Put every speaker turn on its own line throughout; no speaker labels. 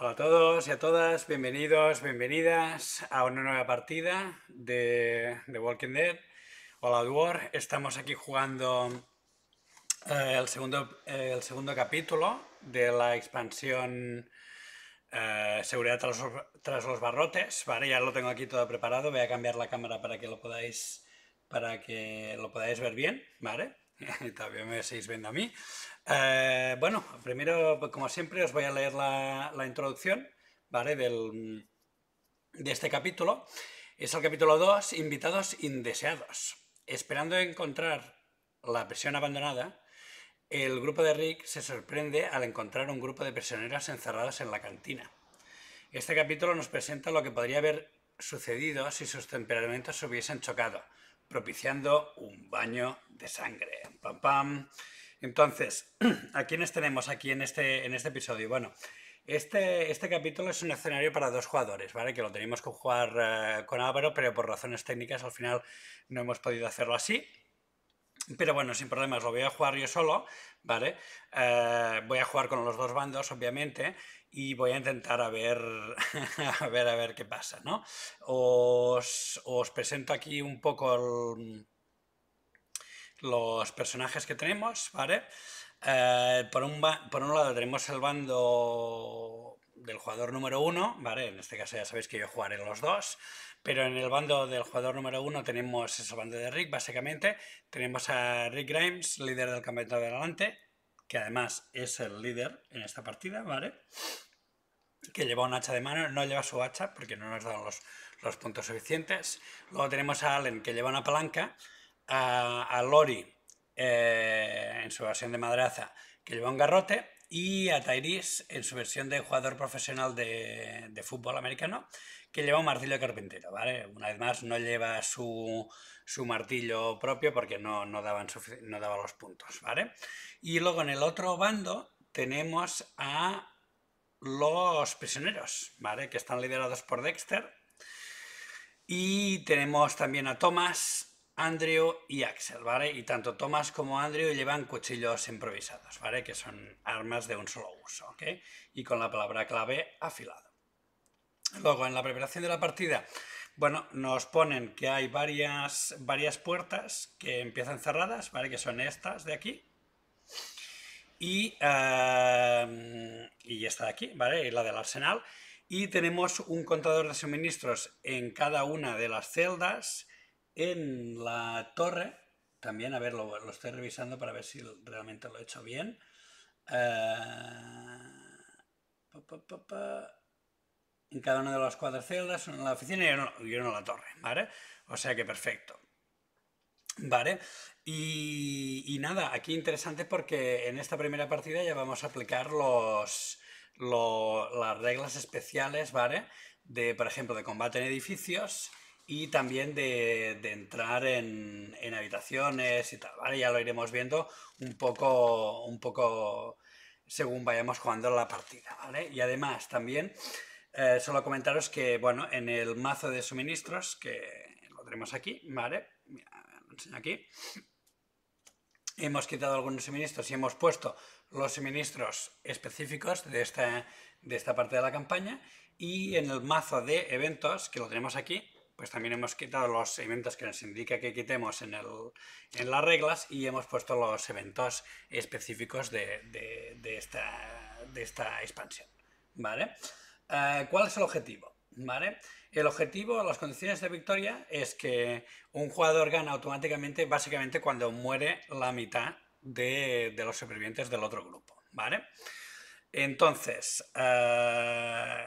Hola a todos y a todas, bienvenidos, bienvenidas a una nueva partida de, de Walking Dead. Hola Duor, estamos aquí jugando eh, eh, el, segundo, capítulo de la expansión eh, Seguridad tras, los barrotes. Vale, ya lo tengo aquí todo preparado, voy a cambiar la cámara para que lo podáis, para que lo podáis ver bien, ¿vale? también me seis viendo a mí. Eh, bueno, primero, pues, como siempre, os voy a leer la, introducción ¿vale? Del, de este capítulo. Es el capítulo 2, Invitados Indeseados. Esperando encontrar la prisión abandonada, el grupo de Rick se sorprende al encontrar un grupo de prisioneras encerradas en la cantina. Este capítulo nos presenta lo que podría haber sucedido si sus temperamentos se hubiesen chocado, propiciando un baño de sangre. Pam pam. Entonces, ¿a quiénes tenemos aquí en este, en este episodio? Bueno, este, este capítulo es un escenario para dos jugadores, ¿vale? Que lo teníamos que jugar eh, con Álvaro, pero por razones técnicas al final no hemos podido hacerlo así. Pero bueno, sin problemas, lo voy a jugar yo solo, ¿vale? Eh, voy a jugar con los dos bandos, obviamente, y voy a intentar a ver, a ver, a ver qué pasa, ¿no? Os, os presento aquí un poco el los personajes que tenemos, ¿vale? Eh, por, un lado tenemos el bando del jugador número uno, ¿vale? En este caso ya sabéis que yo jugaré los dos, pero en el bando del jugador número uno tenemos ese bando de Rick, básicamente. Tenemos a Rick Grimes, líder del campeonato de adelante, que además es el líder en esta partida, ¿vale? Que lleva un hacha de mano, no lleva su hacha porque no nos dan los, los puntos suficientes. Luego tenemos a Allen, que lleva una palanca, a, Lori eh, en su versión de madraza que lleva un garrote y a Tyrese en su versión de jugador profesional de, fútbol americano que lleva un martillo carpintero, ¿vale? Una vez más no lleva su, martillo propio porque no, daban no daba los puntos, ¿vale? Y luego en el otro bando tenemos a los prisioneros, ¿vale? Que están liderados por Dexter. Y tenemos también a Thomas, Andrew y Axel, ¿vale? Y tanto Tomás como Andrew llevan cuchillos improvisados, ¿vale? Que son armas de un solo uso, ¿ok? Y con la palabra clave afilado. Luego, en la preparación de la partida, bueno, nos ponen que hay varias, varias puertas que empiezan cerradas, ¿vale? Que son estas de aquí. Y, em, y esta de aquí, ¿vale? Y la del arsenal. Y tenemos un contador de suministros en cada una de las celdas en la torre, también, a ver, lo, estoy revisando para ver si realmente lo he hecho bien. Eh, en cada una de las cuatro celdas, en la oficina y uno, en la torre, ¿vale? O sea que perfecto. Vale, y, nada, aquí interesante porque en esta primera partida ya vamos a aplicar los, las reglas especiales, ¿vale? De, por ejemplo, de combate en edificios, y también de, entrar en, habitaciones y tal, Ya lo iremos viendo un poco, un poco según vayamos jugando la partida, Y además también eh, solo comentaros que, bueno, en el mazo de suministros, que lo tenemos aquí, aquí. Hemos quitado algunos suministros y hemos puesto los suministros específicos de de esta parte de la campaña. Y en el mazo de eventos, que lo tenemos aquí, pues también hemos quitado los eventos que nos indica que quitemos en, el, en las reglas y hemos puesto los eventos específicos de, esta, de esta, expansión. ¿vale? Eh, ¿Cuál es el objetivo? ¿Vale? El objetivo, las condiciones de victoria es que un jugador gana automáticamente básicamente cuando muere la mitad de, los supervivientes del otro grupo. ¿Vale? Entonces, eh,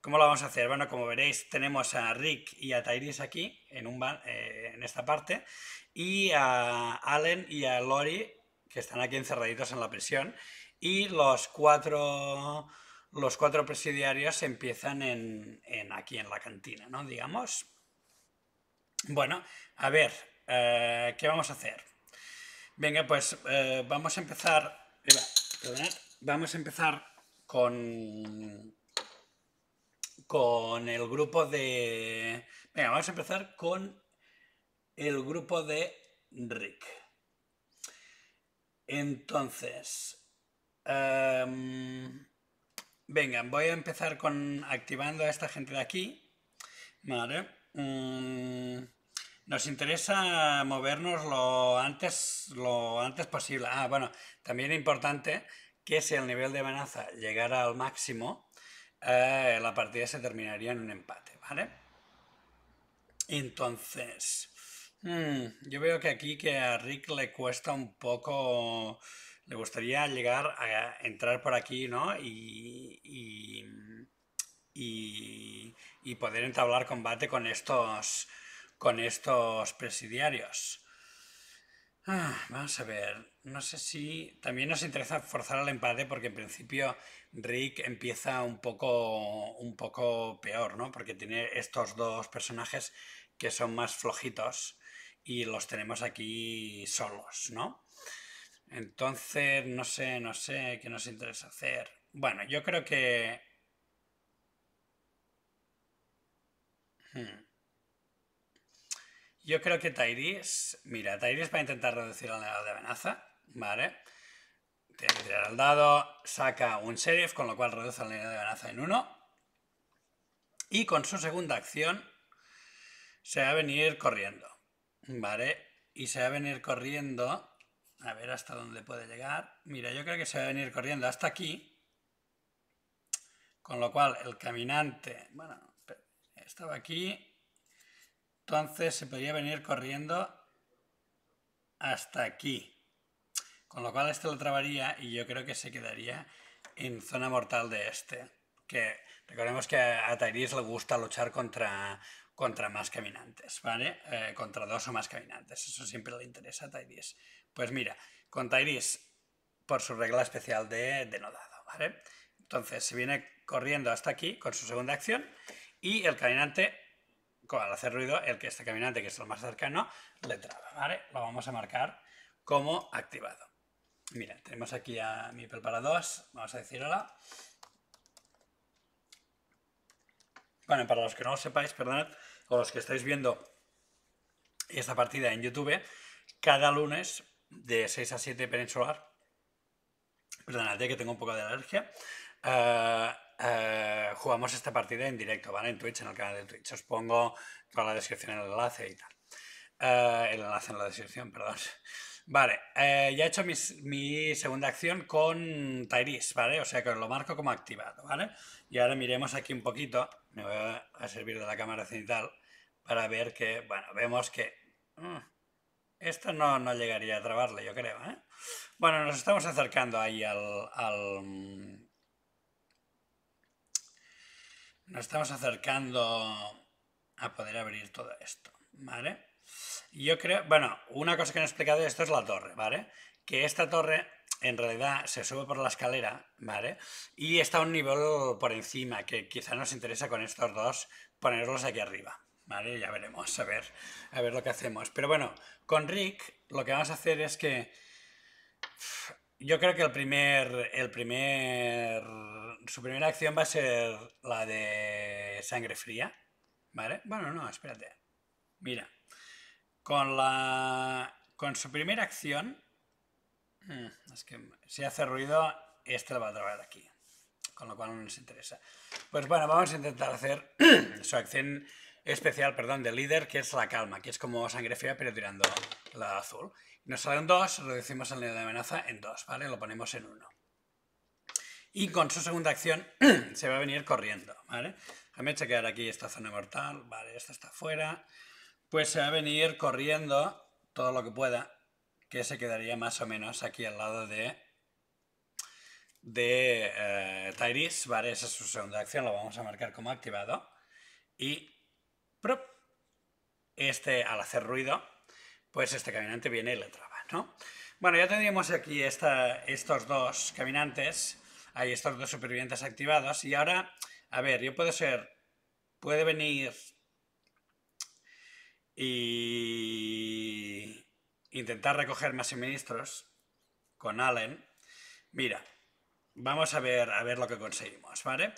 ¿Cómo lo vamos a hacer? Bueno, como veréis, tenemos a Rick y a Tyrese aquí, en, un eh, en esta parte, y a Allen y a Lori, que están aquí encerraditos en la prisión, y los cuatro, los cuatro presidiarios empiezan en, aquí, en la cantina, ¿no? Digamos. Bueno, a ver, eh, ¿qué vamos a hacer? Venga, pues eh, vamos a empezar... vamos a empezar con con el grupo de... Venga, vamos a empezar con el grupo de Rick. Entonces, em, venga, voy a empezar con activando a esta gente de aquí. Vale. Mm, nos interesa movernos lo antes, lo antes posible. Ah, bueno, también es importante que si el nivel de amenaza llegara al máximo, eh, la partida se terminaría en un empate, ¿vale? Entonces, hmm, yo veo que aquí que a Rick le cuesta un poco, le gustaría llegar a entrar por aquí, ¿no? Y, y, y, poder entablar combate con estos, con estos presidiarios. Ah, vamos a ver, no sé si también nos interesa forzar el empate porque en principio Rick empieza un poco, un poco peor, ¿no? Porque tiene estos dos personajes que son más flojitos y los tenemos aquí solos, ¿no? Entonces, no sé, no sé qué nos interesa hacer. Bueno, yo creo que... Hmm. Yo creo que Tairis, mira, Tairis va a intentar reducir la edad de amenaza, ¿vale? Tiene que al dado, saca un sheriff, con lo cual reduce la línea de amenaza en uno, Y con su segunda acción se va a venir corriendo. Vale, y se va a venir corriendo. A ver hasta dónde puede llegar. Mira, yo creo que se va a venir corriendo hasta aquí. Con lo cual, el caminante. Bueno, estaba aquí. Entonces se podría venir corriendo hasta aquí. Con lo cual este lo trabaría y yo creo que se quedaría en zona mortal de este. Que recordemos que a Tairis le gusta luchar contra, contra más caminantes, ¿vale? Eh, contra dos o más caminantes. Eso siempre le interesa a Tairis. Pues mira, con Tairis por su regla especial de, de ¿vale? Entonces se viene corriendo hasta aquí con su segunda acción y el caminante, al hacer ruido, el que este caminante, que es el más cercano, le traba, ¿vale? Lo vamos a marcar como activado. Mira, tenemos aquí a mi preparador. vamos a decir hola. Bueno, para los que no lo sepáis, perdonad, o los que estáis viendo esta partida en YouTube, cada lunes de 6 a 7 peninsular, perdonad que tengo un poco de alergia, eh, eh, jugamos esta partida en directo, ¿vale? En Twitch, en el canal de Twitch. Os pongo toda la descripción en el enlace y tal. Eh, el enlace en la descripción, perdón. Vale, eh, ya he hecho mi segunda acción con Tairis, ¿vale? O sea que lo marco como activado, ¿vale? Y ahora miremos aquí un poquito, me voy a servir de la cámara cenital para ver que, bueno, vemos que... Mm, esto no, llegaría a trabarle, yo creo, ¿eh? Bueno, nos estamos acercando ahí al, al... Mm, nos estamos acercando a poder abrir todo esto, ¿vale? Yo creo, bueno, una cosa que no he explicado esto es la torre, ¿vale? Que esta torre en realidad se sube por la escalera, ¿vale? Y está un nivel por encima, que quizá nos interesa con estos dos ponerlos aquí arriba, ¿vale? Ya veremos, a ver, a ver lo que hacemos. Pero bueno, con Rick lo que vamos a hacer es que... Yo creo que el primer, el primer, su primera acción va a ser la de sangre fría, ¿vale? Bueno, no, espérate. Mira, con la con su primera acción mm, que si hace ruido este lo va a trabajar aquí con lo cual no nos interesa pues bueno vamos a intentar hacer su acción especial perdón de líder que es la calma que es como sangre fría pero tirando la azul nos salen dos reducimos el nivel de amenaza en dos vale lo ponemos en uno y con su segunda acción se va a venir corriendo vale déjame quedar aquí esta zona mortal vale esta está fuera pues se va a venir corriendo todo lo que pueda, que se quedaría más o menos aquí al lado de de eh, Tyrese, vale, esa es su segunda acción, lo vamos a marcar como activado. Y ¡prop! este, al hacer ruido, pues este caminante viene y le traba, ¿no? Bueno, ya tendríamos aquí esta, estos dos caminantes, hay estos dos supervivientes activados, y ahora, a ver, yo puedo ser, puede venir y intentar recoger más suministros con Allen. Mira, vamos a ver, a ver lo que conseguimos, ¿vale?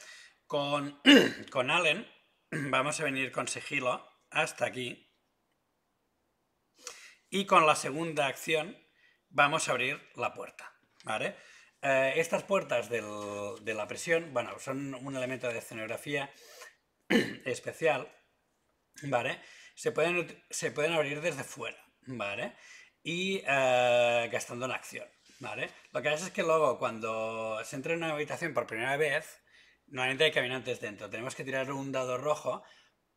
Con, Allen vamos a venir con sigilo hasta aquí. Y con la segunda acción vamos a abrir la puerta, ¿vale? Eh, estas puertas de la prisión, bueno, son un elemento de escenografía especial, ¿vale? se pueden, se pueden abrir desde fuera, ¿vale? Y eh, gastando la acción, ¿vale? Lo que pasa es que luego cuando se entra en una habitación por primera vez, normalmente hay caminantes dentro. Tenemos que tirar un dado rojo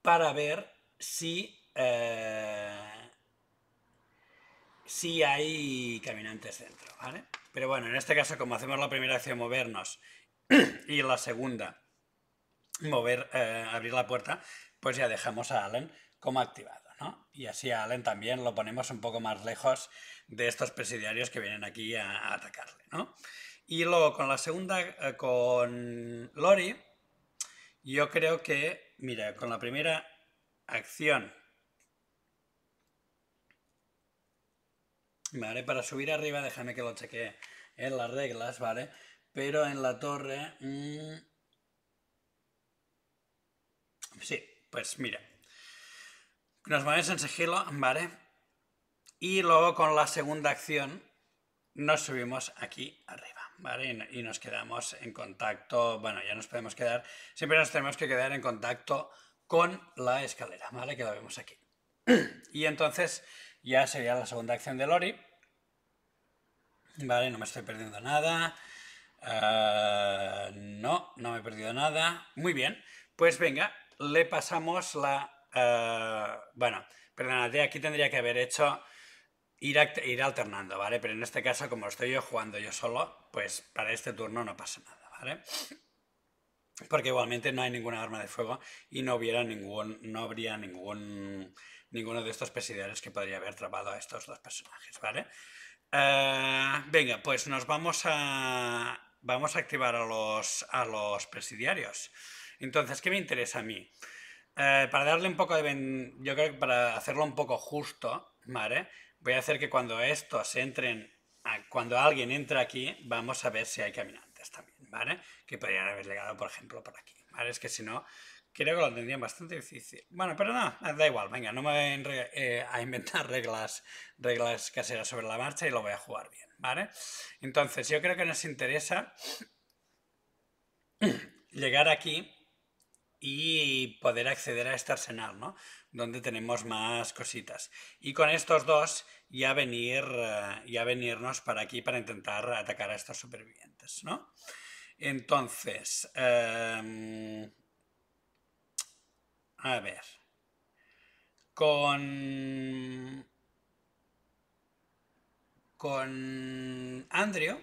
para ver si... Eh, si hay caminantes dentro, ¿vale? Pero bueno, en este caso, como hacemos la primera acción movernos y la segunda mover, eh, abrir la puerta, pues ya dejamos a Alan como activado. ¿no? Y así a Allen también lo ponemos un poco más lejos de estos presidiarios que vienen aquí a, atacarle. ¿no? Y luego con la segunda, eh, con Lori, yo creo que, mira, con la primera acción ¿vale? Para subir arriba, déjame que lo cheque en las reglas, ¿vale? Pero en la torre... Mm, sí, pues mira, nos movemos en sigilo, ¿vale? Y luego con la segunda acción nos subimos aquí arriba, ¿vale? Y, nos quedamos en contacto, bueno, ya nos podemos quedar, siempre nos tenemos que quedar en contacto con la escalera, ¿vale? Que la vemos aquí. Y entonces ya sería la segunda acción de Lori. Vale, no me estoy perdiendo nada. Ah, no, no me he perdido nada. Muy bien, pues venga, le pasamos la eh, bueno, perdónate, aquí tendría que haber hecho ir, ir alternando, ¿vale? Pero en este caso, como estoy yo jugando yo solo, pues para este turno no pasa nada, ¿vale? Porque igualmente no hay ninguna arma de fuego y no hubiera ningún, no habría ningún, ninguno de estos presidiarios que podría haber trabado a estos dos personajes, ¿vale? Eh, venga, pues nos vamos a, vamos a activar a los, a los presidiarios. Entonces, ¿qué me interesa a mí? Eh, para darle un poco de... Yo creo que para hacerlo un poco justo, ¿vale? Voy a hacer que cuando estos entren, cuando alguien entra aquí, vamos a ver si hay caminantes también, ¿vale? Que podrían haber llegado, por ejemplo, por aquí, Es que si no, creo que lo tendrían bastante difícil. Bueno, pero no, da igual, venga, no me voy eh, a, inventar reglas, reglas caseras sobre la marcha y lo voy a jugar bien, ¿vale? Entonces, yo creo que nos interesa llegar aquí y poder acceder a este arsenal, ¿no? Donde tenemos más cositas. Y con estos dos ya venir, eh, ya venirnos para aquí para intentar atacar a estos supervivientes, ¿no? Entonces, em, a ver, con con Andrio,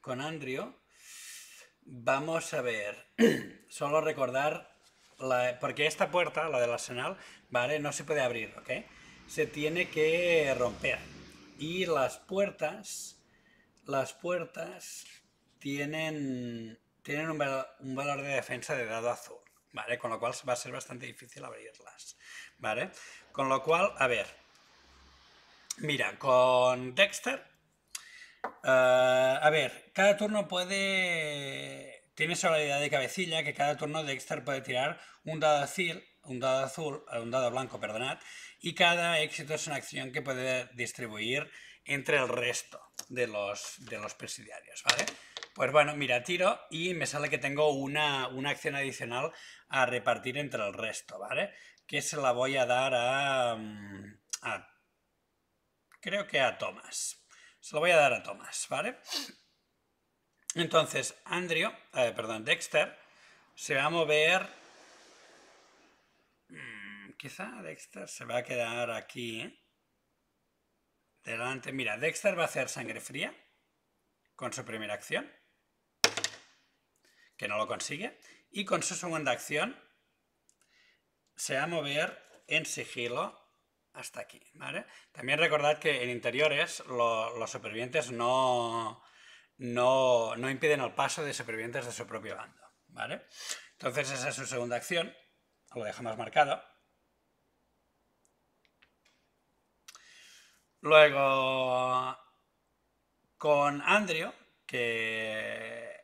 con Andrio Vamos a ver. Solo recordar, porque esta puerta, la del arsenal, ¿vale? No se puede abrir, ¿ok? Se tiene que romper. Y las puertas, las puertas tienen, tienen un, valor de defensa de dado azul, ¿vale? Con lo cual va a ser bastante difícil abrirlas, ¿vale? Con lo cual, a ver. Mira, con Dexter Ah, a ver, cada turno puede. Tiene solidaridad de cabecilla que cada turno de puede tirar un dado azul, un dado azul, eh, un dado blanco, perdonad, y cada éxito es una acción que puede distribuir entre el resto de los, de los presidiarios, ¿vale? Pues bueno, mira, tiro y me sale que tengo una, acción adicional a repartir entre el resto, ¿vale? Que se la voy a dar a, mm, a creo que a Tomás se lo voy a dar a Tomás, ¿vale? Entonces, Andrew, eh, perdón, Dexter, se va a mover... Mm, quizá Dexter se va a quedar aquí, ¿eh? Delante, mira, Dexter va a hacer sangre fría con su primera acción, que no lo consigue, y con su segunda acción se va a mover en sigilo hasta aquí, ¿vale? También recordad que en interiores los supervivientes no, no, impiden el paso de supervivientes de su propio bando, ¿vale? Entonces esa es su segunda acción, lo dejamos marcado. Luego, con Andrew, que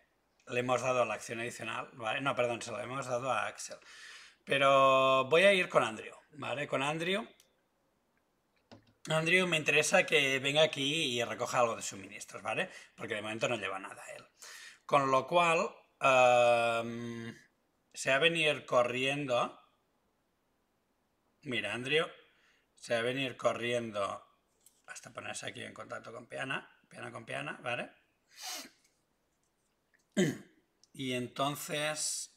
le hemos dado la acción adicional, ¿vale? No, perdón, se lo hemos dado a Axel. Pero voy a ir con Andrew, ¿vale? Con Andrew Andrew, me interesa que venga aquí y recoja algo de suministros, ¿vale? Porque de momento no lleva nada él. Con lo cual, em, se va a venir corriendo. Mira, Andrew, se va a venir corriendo hasta ponerse aquí en contacto con Piana, Piana con Piana, ¿vale? Y entonces,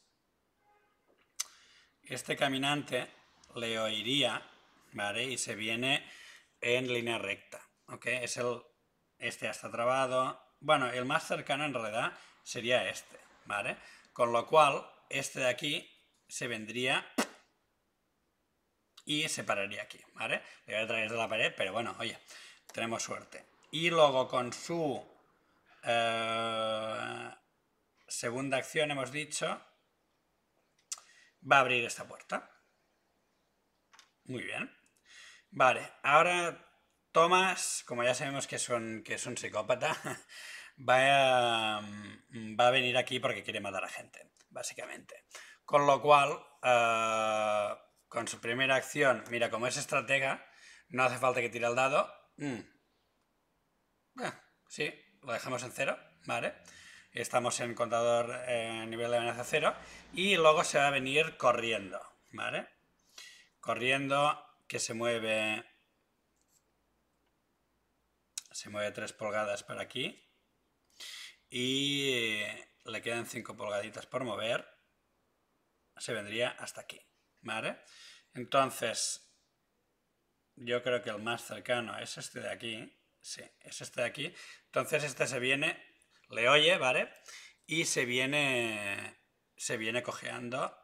este caminante le oiría, ¿vale? Y se viene en línea recta. ¿ok? Es el, este ya está trabado. Bueno, el más cercano en realidad sería este, ¿vale? Con lo cual, este de aquí se vendría y se pararía aquí, ¿vale? Le voy a traer de la pared, pero bueno, oye, tenemos suerte. Y luego con su eh, segunda acción, hemos dicho, va a abrir esta puerta. Muy bien. Vale, ahora Thomas, como ya sabemos que, que es un psicópata, va a, mm, va a venir aquí porque quiere matar a gente, básicamente. Con lo cual, ah, con su primera acción, mira, como es estratega, no hace falta que tire el dado. Mm. Ah, sí, lo dejamos en cero, ¿vale? Estamos en contador a eh, nivel de amenaza cero. Y luego se va a venir corriendo, ¿vale? Corriendo que se mueve se mueve 3 pulgadas para aquí y eh, le quedan 5 pulgaditas por mover se vendría hasta aquí ¿vale? entonces yo creo que el más cercano es este de aquí sí, es este de aquí entonces este se viene le oye, ¿vale? y se viene se viene cojeando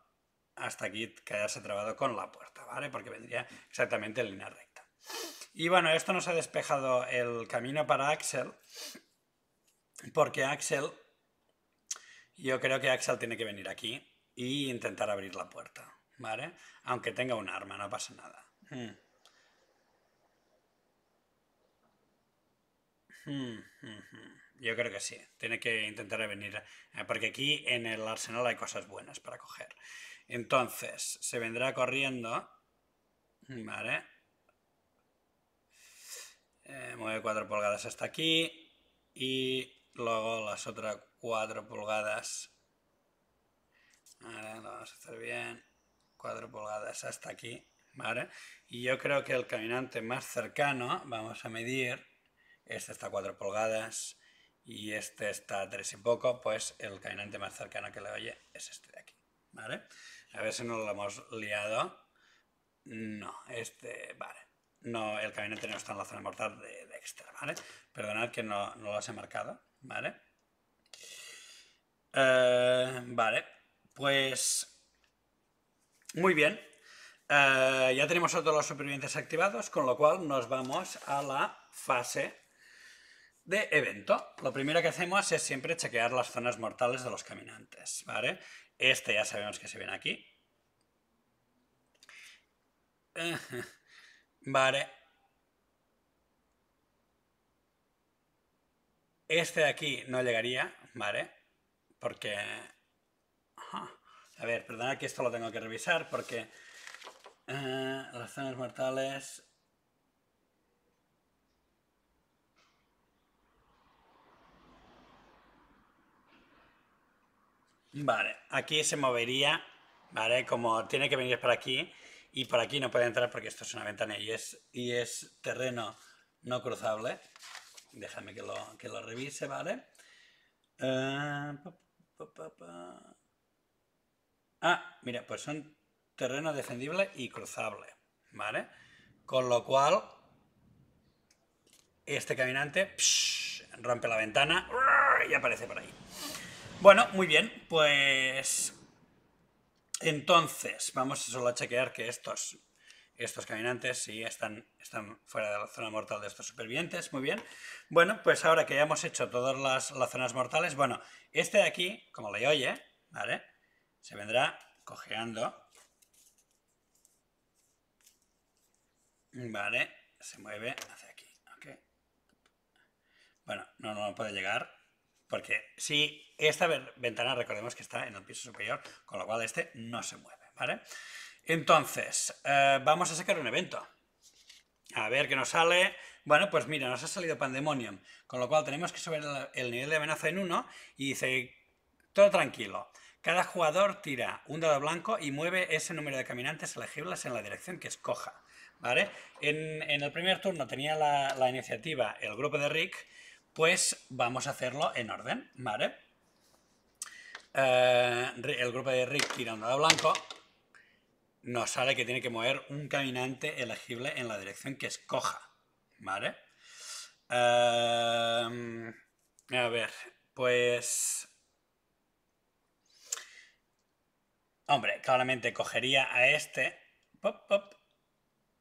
hasta aquí quedarse trabado con la puerta porque vendría exactamente en línea recta. Y bueno, esto nos ha despejado el camino para Axel, porque Axel, yo creo que Axel tiene que venir aquí y intentar abrir la puerta, ¿vale? Aunque tenga un arma, no pasa nada. Hmm. Hmm, hmm, yo creo que sí, tiene que intentar venir, eh, porque aquí en el arsenal hay cosas buenas para coger. Entonces, se vendrá corriendo Vale. Eh, mueve 4 pulgadas hasta aquí y luego las otras 4 pulgadas. Vale, lo vamos a hacer bien. 4 pulgadas hasta aquí. Vale. Y yo creo que el caminante más cercano, vamos a medir, este está a 4 pulgadas y este está tres 3 y poco, pues el caminante más cercano que le oye es este de aquí. ¿Vale? A ver si no lo hemos liado. No, este, vale. No, el caminante no está en la zona mortal de Dexter, ¿vale? Perdonad que no, lo las he marcado, ¿vale? Eh, vale, pues... Muy bien. Eh, ya tenemos Otros todos los supervivientes activados, con lo cual nos vamos a la fase de evento. Lo primero que hacemos es siempre chequear las zonas mortales de los caminantes, ¿vale? Este ya sabemos que se viene aquí, Vale. Este de aquí no llegaría, ¿vale? Porque... A ver, perdona que esto lo tengo que revisar porque... Eh, razones las zonas mortales... Vale, aquí se movería, ¿vale? Como tiene que venir para aquí, y por aquí no puede entrar porque esto es una ventana y es, y es terreno no cruzable. Déjame que lo, que lo revise, ¿vale? Eh, ah, mira, pues son terreno defendible y cruzable, ¿vale? Con lo cual, este caminante rompe la ventana y aparece por ahí. Bueno, muy bien, pues entonces, vamos solo a chequear que estos, estos caminantes sí están, están fuera de la zona mortal de estos supervivientes. Muy bien. Bueno, pues ahora que ya hemos hecho todas las, zonas mortales, bueno, este de aquí, como le oye, ¿vale? Se vendrá cojeando. Vale, se mueve hacia aquí, ¿ok? Bueno, no, no puede llegar, porque si esta ventana, recordemos que está en el piso superior, con lo cual este no se mueve, ¿vale? Entonces, eh, vamos a sacar un evento. A ver qué nos sale. Bueno, pues mira, nos ha salido Pandemonium, con lo cual tenemos que subir el nivel de amenaza en uno. y dice, todo tranquilo. Cada jugador tira un dado blanco y mueve ese número de caminantes elegibles en la dirección que escoja. ¿vale? En, el primer turno tenía la iniciativa el grupo de Rick, pues vamos a hacerlo en orden, ¿vale? Eh, el grupo de Rick tirando de blanco nos sale que tiene que mover un caminante elegible en la dirección que escoja, ¿vale? Eh, a ver, pues... Hombre, claramente cogería a este pop, pop,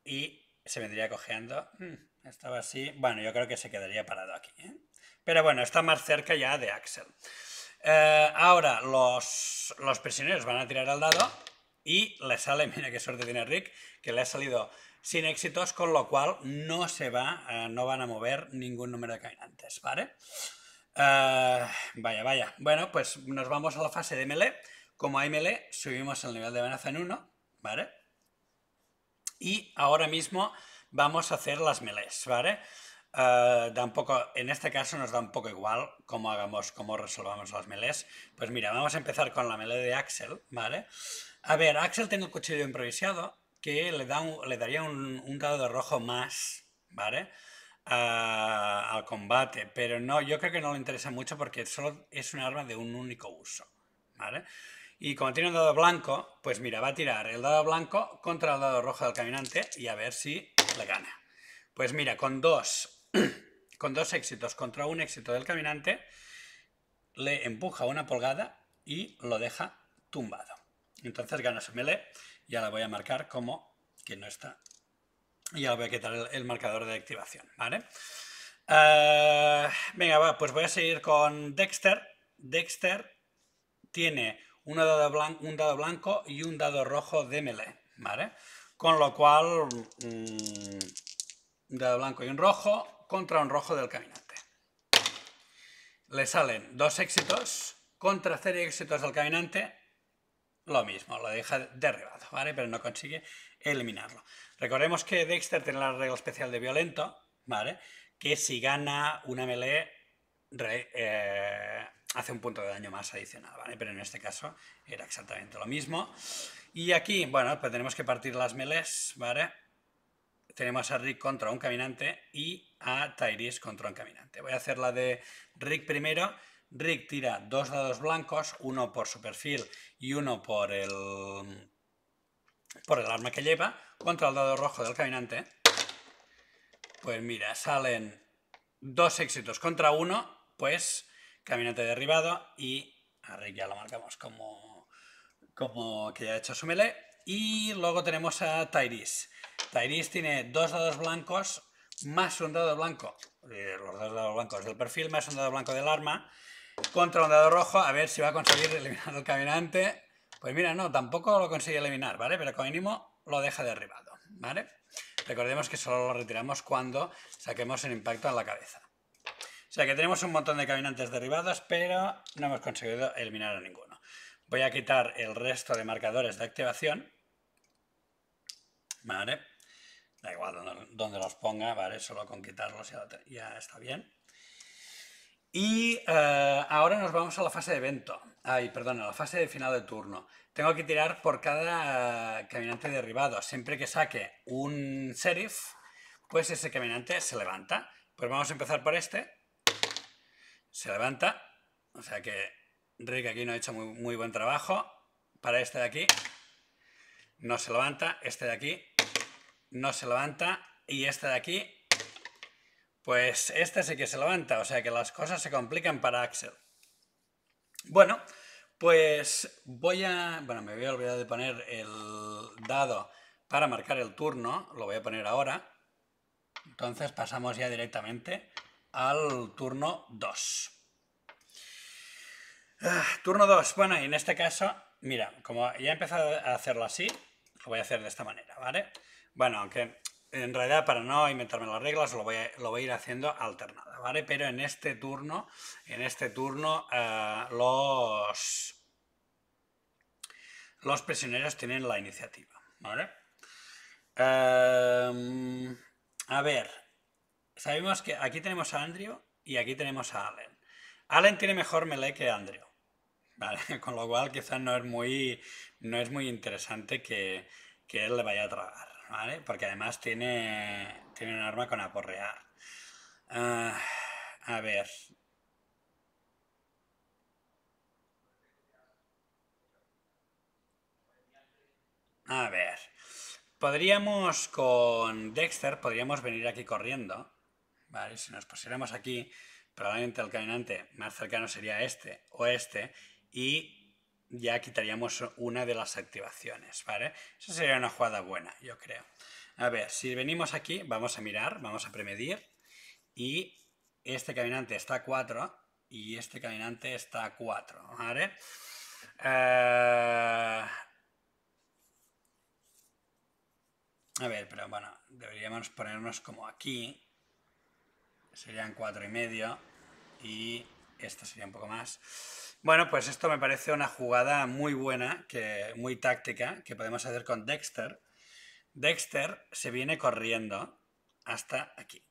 y se vendría cojeando. Hmm, estaba así. Bueno, yo creo que se quedaría parado aquí. ¿eh? Pero bueno, está más cerca ya de Axel. Eh, ahora los, prisioneros van a tirar al dado y le sale, mira qué suerte tiene Rick, que le ha salido sin éxitos, con lo cual no se va, eh, no van a mover ningún número de caminantes, ¿vale? Eh, vaya, vaya. Bueno, pues nos vamos a la fase de melee. Como hay melee, subimos el nivel de amenaza en 1, ¿vale? Y ahora mismo vamos a hacer las melees, ¿vale? Eh, en este caso nos da un poco igual cómo hagamos, cómo resolvamos las melees. Pues mira, vamos a empezar con la melee de Axel, ¿vale? A ver, Axel tiene un cuchillo improvisado que le, da le daría un, dado de rojo más, ¿vale? Eh, al combate, pero no, yo creo que no le interesa mucho porque solo es un arma de un único uso, ¿vale? Y como tiene un dado blanco, pues mira, va a tirar el dado blanco contra el dado rojo del caminante y a ver si le gana. Pues mira, con dos con dos éxitos contra un éxito del caminante, le empuja una pulgada y lo deja tumbado. Entonces gana su melee, ya la voy a marcar como que no está. Ya le voy a quitar el, marcador de activación, ¿vale? Eh, venga, pues voy a seguir con Dexter. Dexter tiene un dado, blanco, y un dado rojo de melee, ¿vale? Con lo cual, mm, un dado blanco y un rojo, contra un rojo del caminante. Le salen dos éxitos, contra cero éxitos del caminante, lo mismo, lo deja derribado, ¿vale? Pero no consigue eliminarlo. Recordemos que Dexter tiene la regla especial de violento, ¿vale? Que si gana una melee, eh, hace un punto de daño más adicional, ¿vale? Pero en este caso era exactamente lo mismo. Y aquí, bueno, pues tenemos que partir las melees, ¿vale? tenemos a Rick contra un caminante y a Tyrese contra un caminante. Voy a hacer la de Rick primero. Rick tira dos dados blancos, uno por su perfil y uno por el, por el arma que lleva, contra el dado rojo del caminante. Pues mira, salen dos éxitos contra uno, pues caminante derribado y a Rick ya lo marcamos como, como que ya ha hecho su melee. Y luego tenemos a Tyris. Tairis tiene dos dados blancos más un dado blanco. Eh, los dos dados blancos del perfil más un dado blanco del arma. Contra un dado rojo, a ver si va a conseguir eliminar al caminante. Pues mira, no, tampoco lo consigue eliminar, ¿vale? Pero como mínimo lo deja derribado, ¿vale? Recordemos que solo lo retiramos cuando saquemos el impacto en la cabeza. O sea que tenemos un montón de caminantes derribados, pero no hemos conseguido eliminar a ninguno. Voy a quitar el resto de marcadores de activación ¿vale? Da igual donde, los ponga, ¿vale? Solo con quitarlos ya, está bien. Y eh, ahora nos vamos a la fase de evento. Ay, perdón, a la fase de final de turno. Tengo que tirar por cada caminante derribado. Siempre que saque un sheriff, pues ese caminante se levanta. Pues vamos a empezar por este. Se levanta. O sea que Rick aquí no ha hecho muy, muy buen trabajo. Para este de aquí no se levanta. Este de aquí no se levanta y esta de aquí, pues esta sí que se levanta, o sea que las cosas se complican para Axel. Bueno, pues voy a... Bueno, me había olvidado de poner el dado para marcar el turno, lo voy a poner ahora. Entonces pasamos ya directamente al turno 2. Ah, turno 2. Bueno, y en este caso, mira, como ya he empezado a hacerlo así, lo voy a hacer de esta manera, ¿vale? vale bueno, que en realidad para no inventarme las reglas lo voy a, ir haciendo alternada, ¿vale? Pero en este turno, en este turno eh, los, los prisioneros tienen la iniciativa, ¿vale? Eh, a ver, sabemos que aquí tenemos a Andrew y aquí tenemos a Allen. Allen tiene mejor melee que Andrew, ¿vale? Con lo cual quizás no es muy, no es muy interesante que él le vaya a tragar. ¿vale? Porque además tiene, tiene un arma con aporrear. Ah, a ver. A ver. Podríamos con Dexter, podríamos venir aquí corriendo. ¿Vale? Si nos pusiéramos aquí, probablemente el caminante más cercano sería este o este. Y ya quitaríamos una de las activaciones, ¿vale? Eso sería una jugada buena, yo creo. A ver, si venimos aquí, vamos a mirar, vamos a premedir, y este caminante está a 4 y este caminante está a 4, ¿vale? Eh, a ver, pero bueno, deberíamos ponernos como aquí, serían 4 y medio, y esto sería un poco más. Bueno, pues esto me parece una jugada muy buena, que, muy táctica, que podemos hacer con Dexter. Dexter se viene corriendo hasta aquí.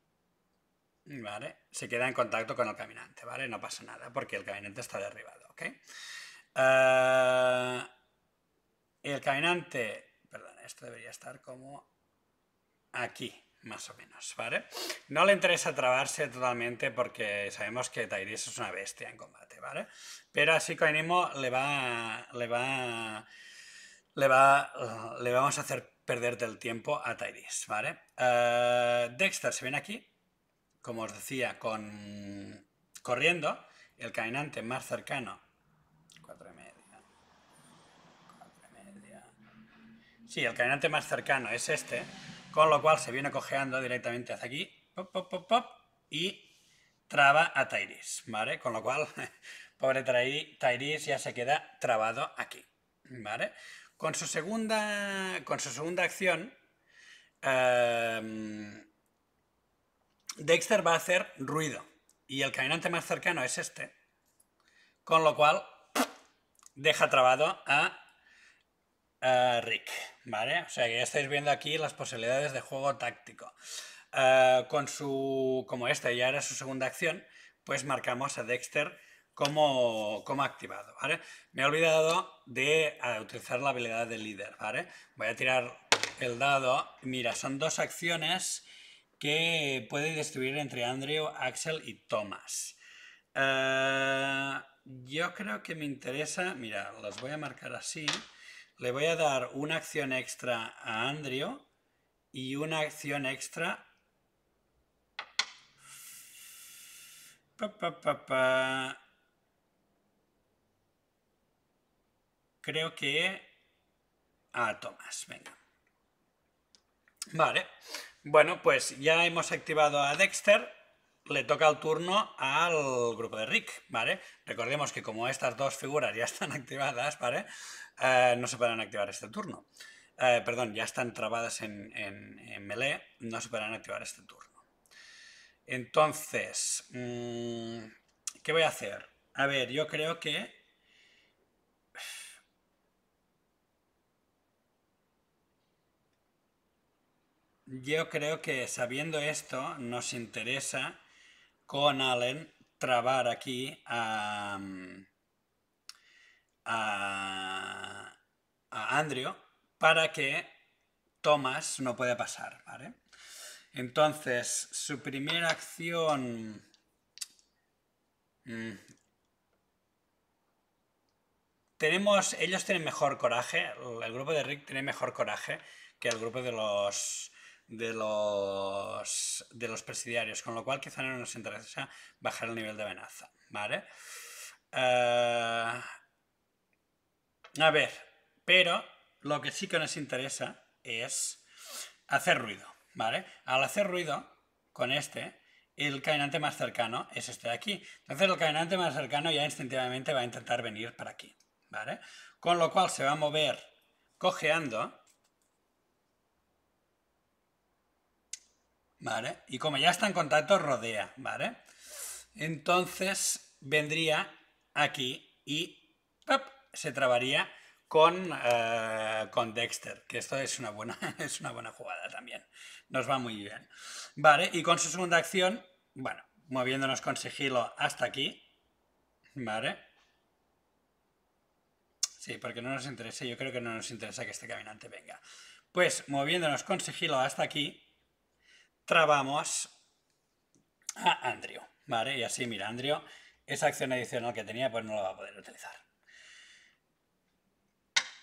¿Vale? Se queda en contacto con el caminante, ¿vale? No pasa nada porque el caminante está derribado, ¿ok? Eh, el caminante, perdón, esto debería estar como aquí, más o menos, ¿vale? No le interesa trabarse totalmente porque sabemos que Tairis es una bestia en combate, ¿vale? Pero así con ánimo le va, le va, le va, le vamos a hacer perder del tiempo a Tairis, ¿vale? Eh, Dexter se viene aquí, como os decía, con corriendo, el caminante más cercano, 4 y media, cuatro y media. Sí, el caminante más cercano es este. Con lo cual se viene cojeando directamente hacia aquí. Pop, pop, pop, pop. Y traba a Tairis, ¿vale? Con lo cual, pobre Tairis ya se queda trabado aquí, ¿vale? Con su segunda, con su segunda acción, em, Dexter va a hacer ruido. Y el caminante más cercano es este. Con lo cual, deja trabado a Ah, Rick, ¿vale? O sea que ya estáis viendo aquí las posibilidades de juego táctico. Ah, con su, como esta ya era su segunda acción, pues marcamos a Dexter como, activado, ¿vale? Me he olvidado ah, de utilizar la habilidad de líder, ¿vale? Voy a tirar el dado. Mira, son dos acciones que puede destruir entre Andrew, Axel y Thomas. yo creo que me interesa, mira, los voy a marcar así le voy a dar una acción extra a Andrio y una acción extra creo que a Tomás, venga. Vale, bueno, pues ya hemos activado a Dexter, le toca el turno al grupo de Rick, ¿vale? Recordemos que como estas dos figuras ya están activadas, ¿vale? Eh, no se podrán activar este turno. Eh, perdón, ya están trabadas en, en, melee, no se podrán activar este turno. Entonces, mm, ¿qué voy a hacer? A ver, yo creo que... Yo creo que sabiendo esto, nos interesa con Allen trabar aquí a... Mm, a, Andrew para que Thomas no pueda pasar, ¿vale? Entonces, su primera acción... Mm, tenemos, ellos tienen mejor coraje, el grupo de Rick tiene mejor coraje que el grupo de los de los de los presidiarios, con lo cual quizá no nos interesa bajar el nivel de amenaza, ¿vale? Eh, a ver, pero lo que sí que nos interesa es hacer ruido, ¿vale? Al hacer ruido con este, el caminante más cercano es este de aquí. Entonces el caminante más cercano ya instintivamente va a intentar venir para aquí, ¿vale? Con lo cual se va a mover cojeando, ¿vale? Y como ya está en contacto, rodea, ¿vale? Entonces vendría aquí y ¡pap! se trabaría con, eh, con Dexter, que esto es una, buena, es una buena jugada también. Nos va muy bien. Vale, y con su segunda acción, bueno, moviéndonos con sigilo hasta aquí. Vale. Sí, porque no nos interesa, yo creo que no nos interesa que este caminante venga. Pues moviéndonos con sigilo hasta aquí, trabamos a Andrew. Vale, y así, mira, Andrew, esa acción adicional que tenía, pues no la va a poder utilizar.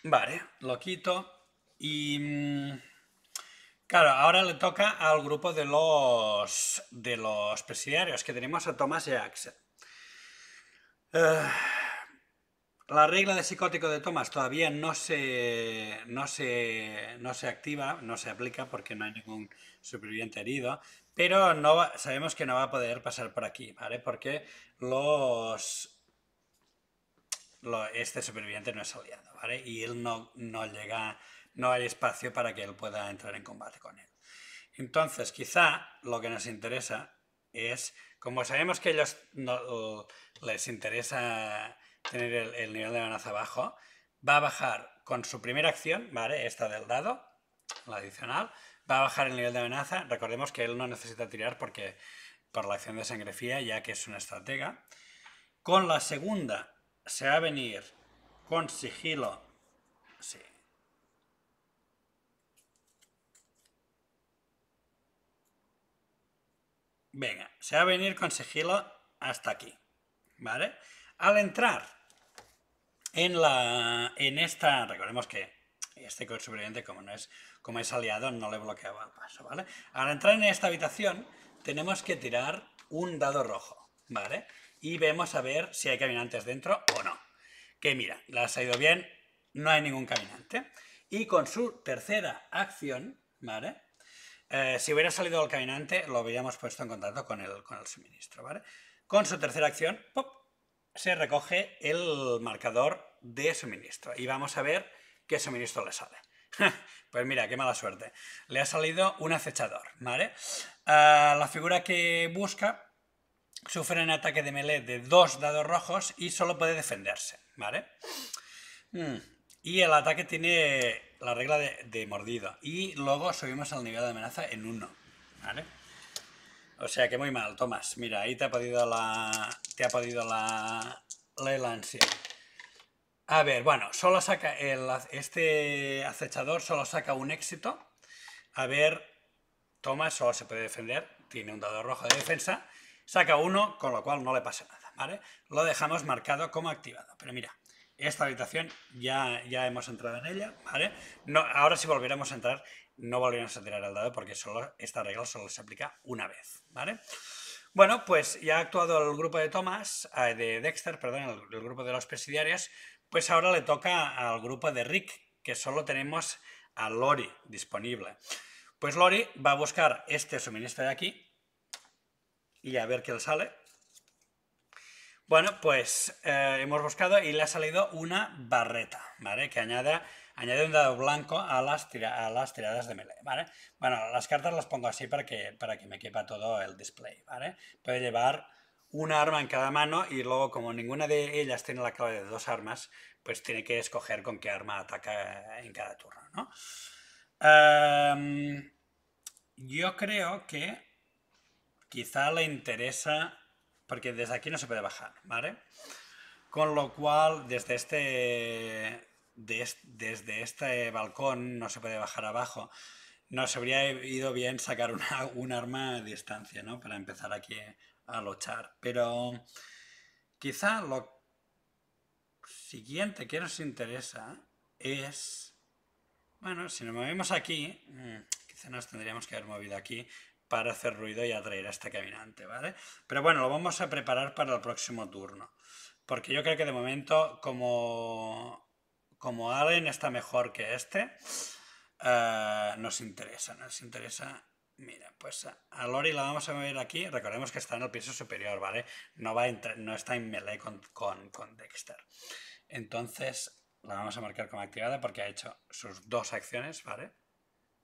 Vale, lo quito. Y mm, claro, ahora le toca al grupo de los, de los presidiarios, que tenemos a Thomas y Axel. Eh, la regla de psicótico de Thomas todavía no se, no, se, activa, no se aplica porque no hay ningún superviviente herido, pero no sabemos que no va a poder pasar por aquí, ¿vale? Porque los, este superviviente no es aliado. Y él no, llega, no hay espacio para que él pueda entrar en combate con él. Entonces, quizá lo que nos interesa es, como sabemos que a ellos les interesa tener el, nivel de amenaza bajo, va a bajar con su primera acción, ¿vale? Esta del dado, la adicional, va a bajar el nivel de amenaza. Recordemos que él no necesita tirar porque por la acción de sangre fría, ya que es una estratega. Con la segunda se va a venir con sigilo. Sí. Venga, se va a venir con sigilo hasta aquí, ¿vale? Al entrar en, la, en esta, recordemos que este sobreviviente, como, no es, como es aliado, no le bloqueaba el paso, ¿vale? Al entrar en esta habitación, tenemos que tirar un dado rojo, ¿vale? Y vemos a ver si hay caminantes dentro o no que mira, le ha salido bien, no hay ningún caminante. Y con su tercera acción, ¿vale? Eh, si hubiera salido el caminante, lo habríamos puesto en contacto con el, suministro, Con su tercera acción, ¡pop! se recoge el marcador de suministro y vamos a ver qué suministro le sale. pues mira, qué mala suerte. Le ha salido un acechador, ¿vale? Eh, la figura que busca sufre un ataque de melee de dos dados rojos y solo puede defenderse, Mm. Y el ataque tiene la regla de, mordido Y luego subimos al nivel de amenaza en 1. O sea que muy mal, Tomás. Mira, ahí te ha podido la. Te ha podido la. La elancia. A ver, bueno, solo saca. El, este acechador solo saca un éxito. A ver, Tomás solo se puede defender. Tiene un dado rojo de defensa. Saca uno, con lo cual no le pasa nada. Lo dejamos marcado como activado. Pero mira, esta habitación ya, ya hemos entrado en ella, ¿vale? No, ahora si volviéramos a entrar, no volviéramos a tirar el dado porque solo, esta regla solo se aplica una vez, ¿vale? Bueno, pues ya ha actuado el grupo de Tomás, eh, de Dexter, perdón, el, el grupo de los presidiarios, pues ahora le toca al grupo de Rick, que solo tenemos a Lori disponible. Pues Lori va a buscar este suministro de aquí y a ver qué le sale. Bueno, pues eh, hemos buscado y le ha salido una barreta, ¿vale? Que añade un dado blanco a las, tiradas de melee, ¿vale? Bueno, las cartas las pongo así para que, para que me quepa todo el display, ¿vale? Puede llevar una arma en cada mano y luego como ninguna de ellas tiene la clave de dos armas, pues tiene que escoger con qué arma ataca en cada turno, ¿no? Em, yo creo que quizá le interesa porque desde aquí no se puede bajar, ¿vale? Con lo cual, desde este, desde este balcón no se puede bajar abajo. Nos habría ido bien sacar un arma a distancia, ¿no? Para empezar aquí a luchar. Pero quizá lo siguiente que nos interesa es... Bueno, si nos movemos aquí, mm, quizá nos tendríamos que haber movido aquí, para hacer ruido y atraer a este caminante, ¿vale? Pero bueno, lo vamos a preparar para el próximo turno. Porque yo creo que de momento, como, como Allen está mejor que este, eh, nos interesa, nos interesa... Mira, pues a, Lori la vamos a mover aquí. Recordemos que está en el piso superior, ¿vale? No, va no está en melee con, con, con Dexter. Entonces, la vamos a marcar como activada porque ha hecho sus dos acciones, ¿vale?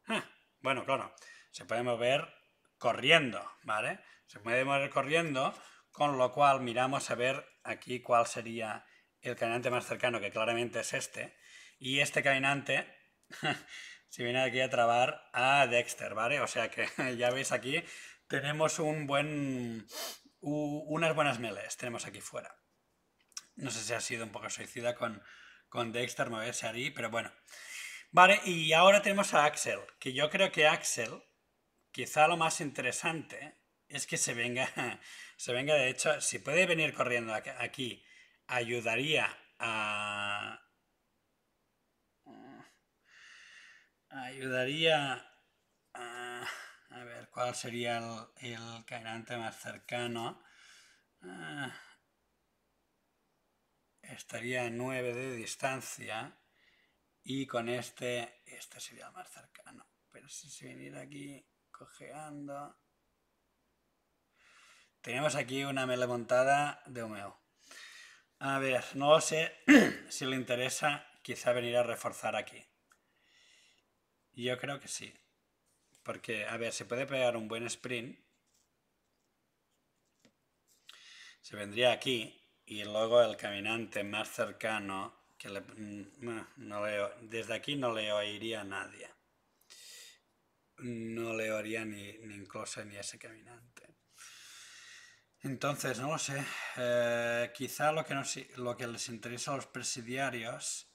Ah, bueno, claro, se puede mover corriendo, ¿vale? Se puede mover corriendo, con lo cual miramos a ver aquí cuál sería el caminante más cercano, que claramente es este. Y este caminante se viene aquí a trabar a Dexter, ¿vale? O sea que ya veis aquí tenemos un buen, unas buenas melees, tenemos aquí fuera. No sé si ha sido un poco suicida con, con Dexter moverse ahí, pero bueno. Vale, y ahora tenemos a Axel, que yo creo que Axel quizá lo más interesante es que se venga, se venga de hecho, si puede venir corriendo aquí, ayudaría a... Ayudaría a... ver, ¿cuál sería el, el caerante más cercano? Ah, estaría a 9 de distancia y con este, este sería el más cercano. Pero si se viene aquí, cojeando. Tenemos aquí una mele montada de Homeo. A ver, no sé si le interesa quizá venir a reforzar aquí. Yo creo que sí. Porque, a ver, se puede pegar un buen sprint. Se vendría aquí y luego el caminante más cercano que mm, desde aquí no le oiría a nadie no le haría ni, ni incluso ni ese caminante. Entonces, no lo sé. Eh, quizá lo que, lo que les interesa a los presidiarios.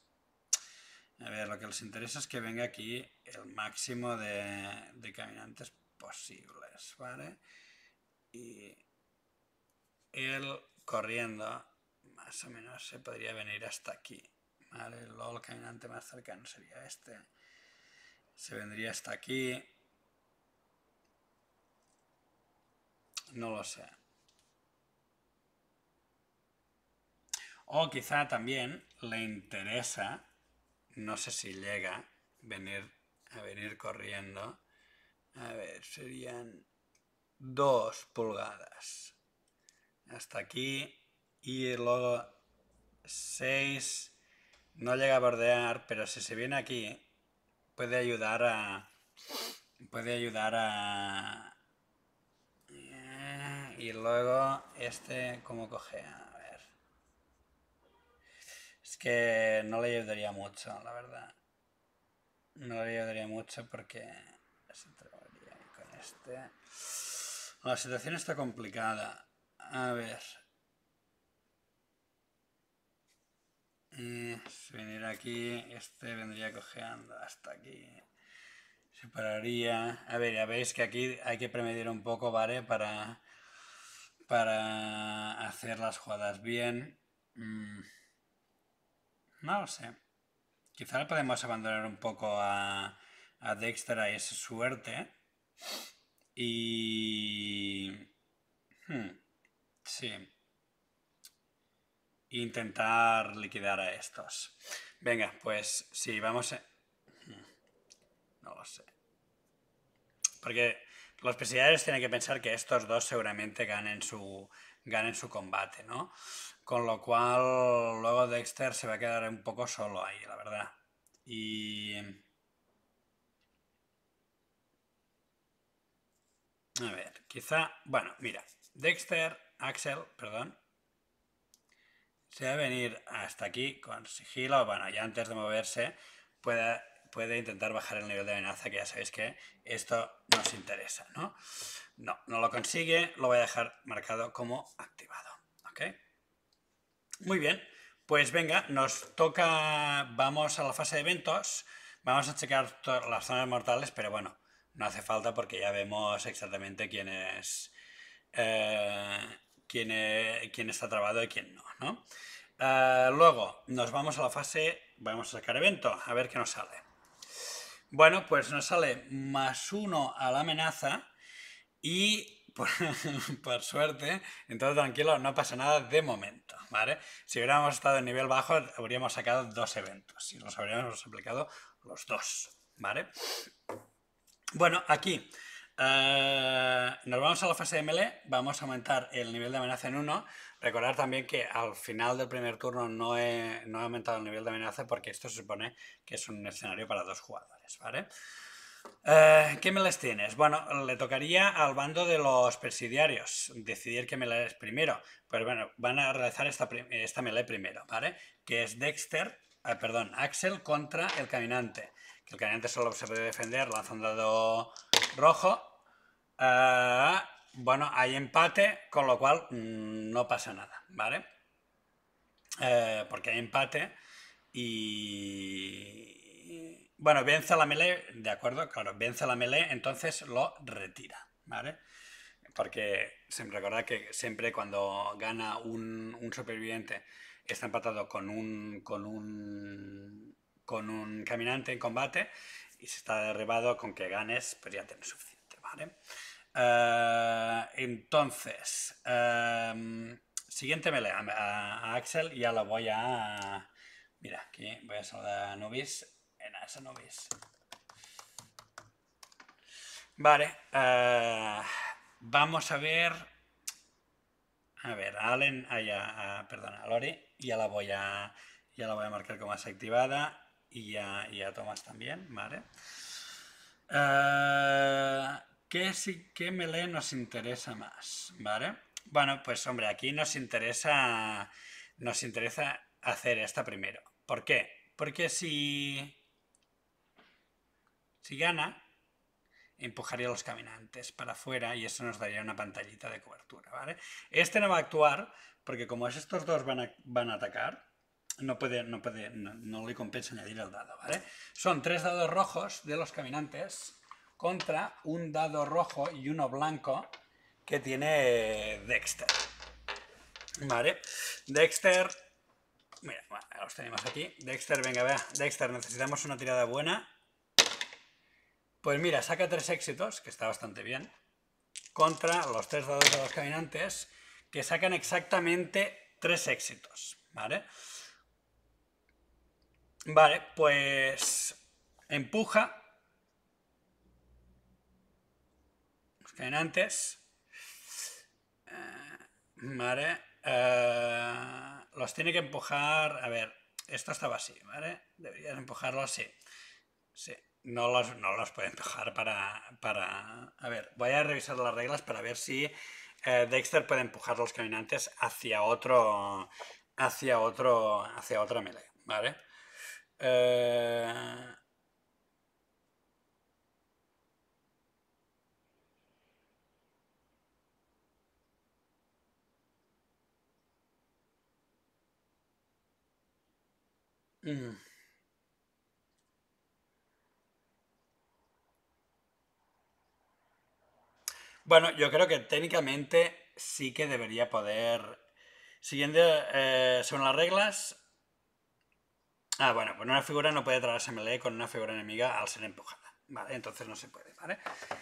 A ver, lo que les interesa es que venga aquí el máximo de, de caminantes posibles, ¿vale? Y él corriendo, más o menos, se podría venir hasta aquí, ¿vale? Luego el caminante más cercano sería este se vendría hasta aquí. No lo sé. O quizá también le interesa, no sé si llega, venir a venir corriendo. A ver, serían dos pulgadas. Hasta aquí. Y luego 6. No llega a bordear, pero si se viene aquí, puede ayudar a. Puede ayudar a. Y luego este, ¿cómo coge? A ver. Es que no le ayudaría mucho, la verdad. No le ayudaría mucho porque se con este. La situación está complicada. A ver. venir si aquí, este vendría cojeando hasta aquí. Se pararía. A ver, ya veis que aquí hay que premedir un poco, ¿vale? Para, para hacer las jugadas bien. Mm. No lo sé. Quizá podemos abandonar un poco a, a Dexter a esa suerte. Y... Hmm, sí intentar liquidar a estos. Venga, pues Si vamos a... No lo sé. Porque los presidiarios tienen que pensar que estos dos seguramente ganen su, ganen su combate, ¿no? Con lo cual, luego Dexter se va a quedar un poco solo ahí, la verdad. Y... A ver, quizá... Bueno, mira. Dexter, Axel, perdón, se va a venir hasta aquí con sigilo, bueno, ya antes de moverse, puede, puede intentar bajar el nivel de amenaza, que ya sabéis que esto nos interesa, ¿no? No, no lo consigue, lo voy a dejar marcado como activado, ¿ok? Muy bien, pues venga, nos toca, vamos a la fase de eventos, vamos a checar las zonas mortales, pero bueno, no hace falta porque ya vemos exactamente quién es... Eh, e, quién, está trabado y quién no, eh, luego nos vamos a la fase, vamos a sacar evento, a ver qué nos sale. Bueno, pues nos sale más uno a la amenaza y por, suerte, entonces tranquilo, no pasa nada de momento, ¿vale? Si hubiéramos estado en nivel bajo, habríamos sacado dos eventos y nos habríamos aplicado los dos, ¿vale? Bueno, aquí eh, nos vamos a la fase de melee, vamos a aumentar el nivel de amenaza en 1. Recordar también que al final del primer turno no he, aumentado el nivel de amenaza porque esto se supone que es un escenario para dos jugadores, ¿vale? Eh, ¿Qué melees tienes? Bueno, le tocaría al bando de los presidiarios decidir qué es primero. Pero pues bueno, van a realizar esta, melee primero, ¿vale? Que es Dexter, eh, perdón, Axel contra el caminante. El antes solo se puede defender un dado rojo. Ah, bueno, hay empate, con lo cual mm, no pasa nada, ¿vale? Eh, porque hay empate y... Bueno, vence la melee, de acuerdo, claro, vence la melee, entonces lo retira, ¿vale? Porque me recordad que siempre cuando gana un, un superviviente está empatado con un, con un con un caminante en combate y se está derribado con que ganes, pues ya tienes suficiente, ¿vale? Eh, entonces, em, siguiente melee a, Axel ya la voy a... Mira, aquí voy a saludar a Nubis. En esa Nubis. Vale, eh, vamos a ver... A ver, a Allen, perdona, a, Lori, ya la voy a, ya la voy a marcar como más activada y a, Tomás también, ¿vale? Eh, ¿qué, ¿Qué melee nos interesa más? Bueno, pues hombre, aquí nos interesa, nos interesa hacer esta primero. ¿Por qué? Porque si, si gana, empujaría a los caminantes para afuera y eso nos daría una pantallita de cobertura, ¿vale? Este no va a actuar porque como estos dos van van a atacar, no, puede, no, puede, no, le compensa añadir el dado, ¿vale? Son tres dados rojos de los caminantes contra un dado rojo y uno blanco que tiene Dexter. Vale, Dexter... Mira, los tenemos aquí. Dexter, venga, vea. Dexter, necesitamos una tirada buena. Pues mira, saca tres éxitos, que está bastante bien, contra los tres dados de los caminantes, que sacan exactamente tres éxitos, ¿vale? vale Vale, pues empuja. Los caminantes, eh, Vale. Eh, los tiene que empujar. A ver, esto estaba así, ¿vale? Deberías empujarlo así. Sí. No los, no los puede empujar para, para. A ver, voy a revisar las reglas para ver si eh, Dexter puede empujar los caminantes hacia otro. hacia otro. hacia otra melee, ¿vale? Eh, mm. Bueno, yo creo que técnicamente sí que debería poder, siguiendo eh, según las reglas, Ah, bueno, pues una figura no puede traerse melee con una figura enemiga al ser empujada, ¿vale? Entonces no se puede, ¿vale?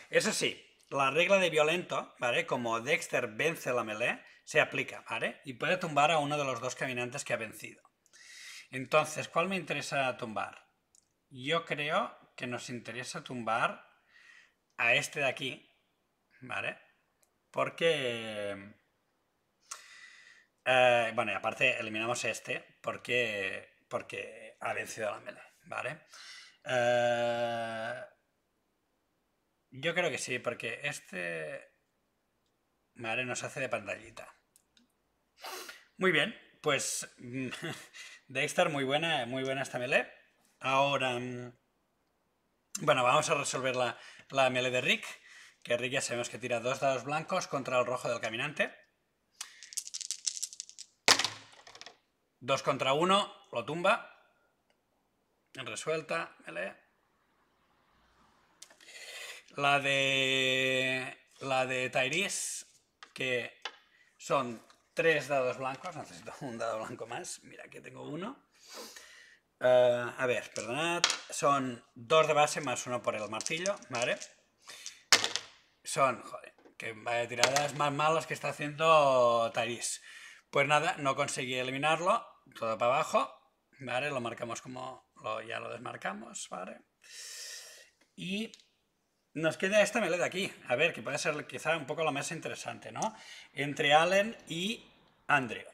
Eso sí, la regla de violento, ¿vale? Como Dexter vence la melee, se aplica, ¿vale? Y puede tumbar a uno de los dos caminantes que ha vencido. Entonces, ¿cuál me interesa tumbar? Yo creo que nos interesa tumbar a este de aquí, ¿vale? Porque... Eh, bueno, y aparte eliminamos este, porque... porque ha vencido la melee, ¿vale? Eh, yo creo que sí, porque este... Vale, nos hace de pantallita. Muy bien, pues mm, estar muy buena, muy buena esta melee. Ahora, mm, bueno, vamos a resolver la, la melee de Rick, que Rick ya sabemos que tira dos dados blancos contra el rojo del caminante. Dos contra uno, lo tumba resuelta, ¿vale? La de, la de Tairis, que son tres dados blancos, necesito un dado blanco más, mira, aquí tengo uno. Eh, a ver, perdonad, son dos de base más uno por el martillo, ¿vale? Son, joder, que vaya tiradas más malas que está haciendo Tairis. Pues nada, no conseguí eliminarlo, todo para abajo, ¿vale? Lo marcamos como ya lo desmarcamos, ¿vale? Y nos queda esta melee de aquí, a ver, que puede ser quizá un poco la más interesante, ¿no? Entre Allen y Andrew.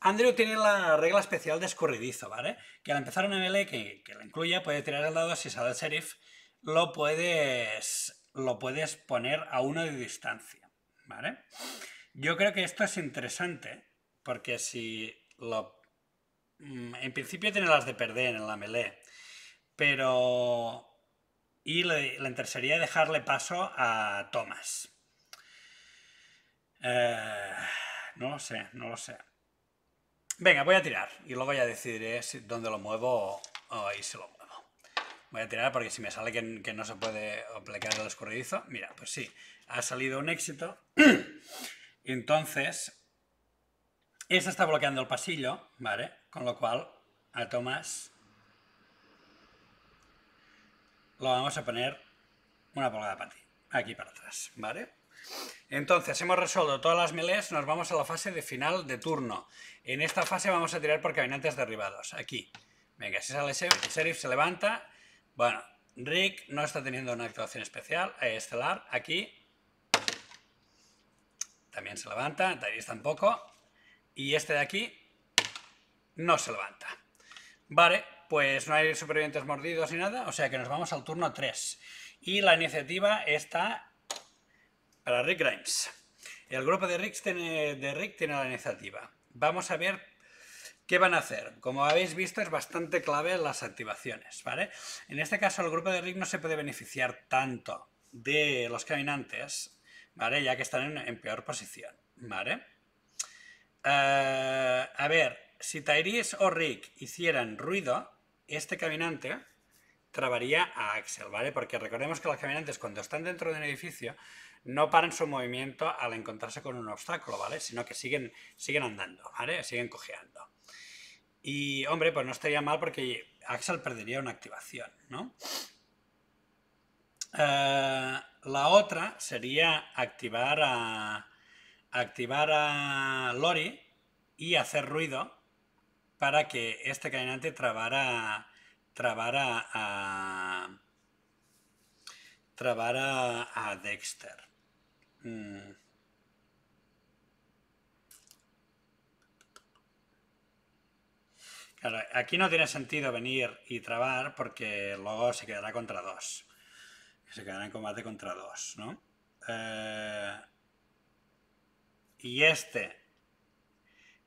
Andrew tiene la regla especial de escurridizo, ¿vale? Que al empezar una melee que, la incluya, puede tirar al lado si sale el sheriff, lo puedes, lo puedes poner a uno de distancia, ¿vale? Yo creo que esto es interesante, porque si lo Mm, en principio tiene las de perder en la melee, pero... Y le, interesaría dejarle paso a Thomas. Eh, no lo sé, no lo sé. Venga, voy a tirar y luego ya decidiré dónde lo muevo o ahí se lo muevo. Voy a tirar porque si me sale que, no se puede aplicar el escurridizo, mira, pues sí, ha salido un éxito. Entonces, esta está bloqueando el pasillo, ¿vale? Con lo cual, a Tomás lo vamos a poner una pulgada para ti, aquí para atrás, ¿vale? Entonces, hemos resuelto todas las melees, nos vamos a la fase de final de turno. En esta fase vamos a tirar por caminantes derribados, aquí. Venga, si sale Sheriff, se levanta. Bueno, Rick no está teniendo una actuación especial, a eh, estelar, aquí. También se levanta, Darius tampoco. Y este de aquí no se levanta. Vale, pues no hay supervivientes mordidos ni nada, o sea que nos vamos al turno 3. Y la iniciativa está para Rick Grimes. El grupo de Rick tiene, de Rick tiene la iniciativa. Vamos a ver ¿Qué van a hacer? Como habéis visto, es bastante clave las activaciones, ¿vale? En este caso, el grupo de Rick no se puede beneficiar tanto de los caminantes, ¿vale? Ya que están en, peor posición, ¿vale? Eh, a ver, si Tyrese o Rick hicieran ruido, este caminante trabaría a Axel, ¿vale? Porque recordemos que los caminantes cuando están dentro de un edificio no paran su movimiento al encontrarse con un obstáculo, ¿vale? Sino que siguen, siguen andando, ¿vale? Siguen cojeando. Y, hombre, pues no estaría mal porque Axel perdería una activación, ¿no? Eh, la otra sería activar a, activar a Lori y hacer ruido para que este caminante trabara, trabara a, trabara a Dexter. Mm. Claro, aquí no tiene sentido venir y trabar porque luego se quedará contra dos. Se quedará en combate contra dos, ¿no? Eh, y este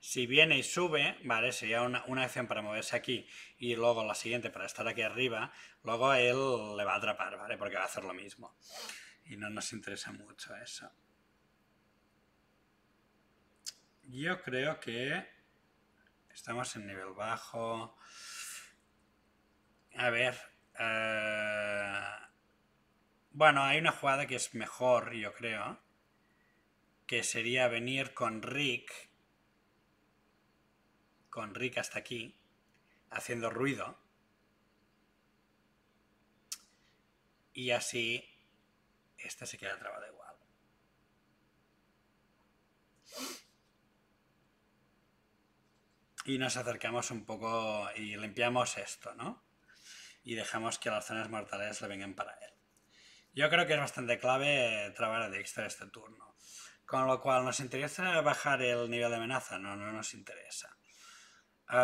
si viene y sube, ¿vale? Sería una, acción para moverse aquí y luego la siguiente para estar aquí arriba, luego él le va a atrapar, ¿vale? Porque va a hacer lo mismo. Y no nos interesa mucho eso. Yo creo que estamos en nivel bajo. A ver... Eh, bueno, hay una jugada que es mejor, yo creo, que sería venir con Rick con Rick hasta aquí, haciendo ruido. Y así, este se queda trabado igual. Y nos acercamos un poco y limpiamos esto, ¿no? Y dejamos que las zonas mortales le vengan para él. Yo creo que es bastante clave trabar a Dexter este turno. Con lo cual, ¿nos interesa bajar el nivel de amenaza? No, no nos interesa. Sí,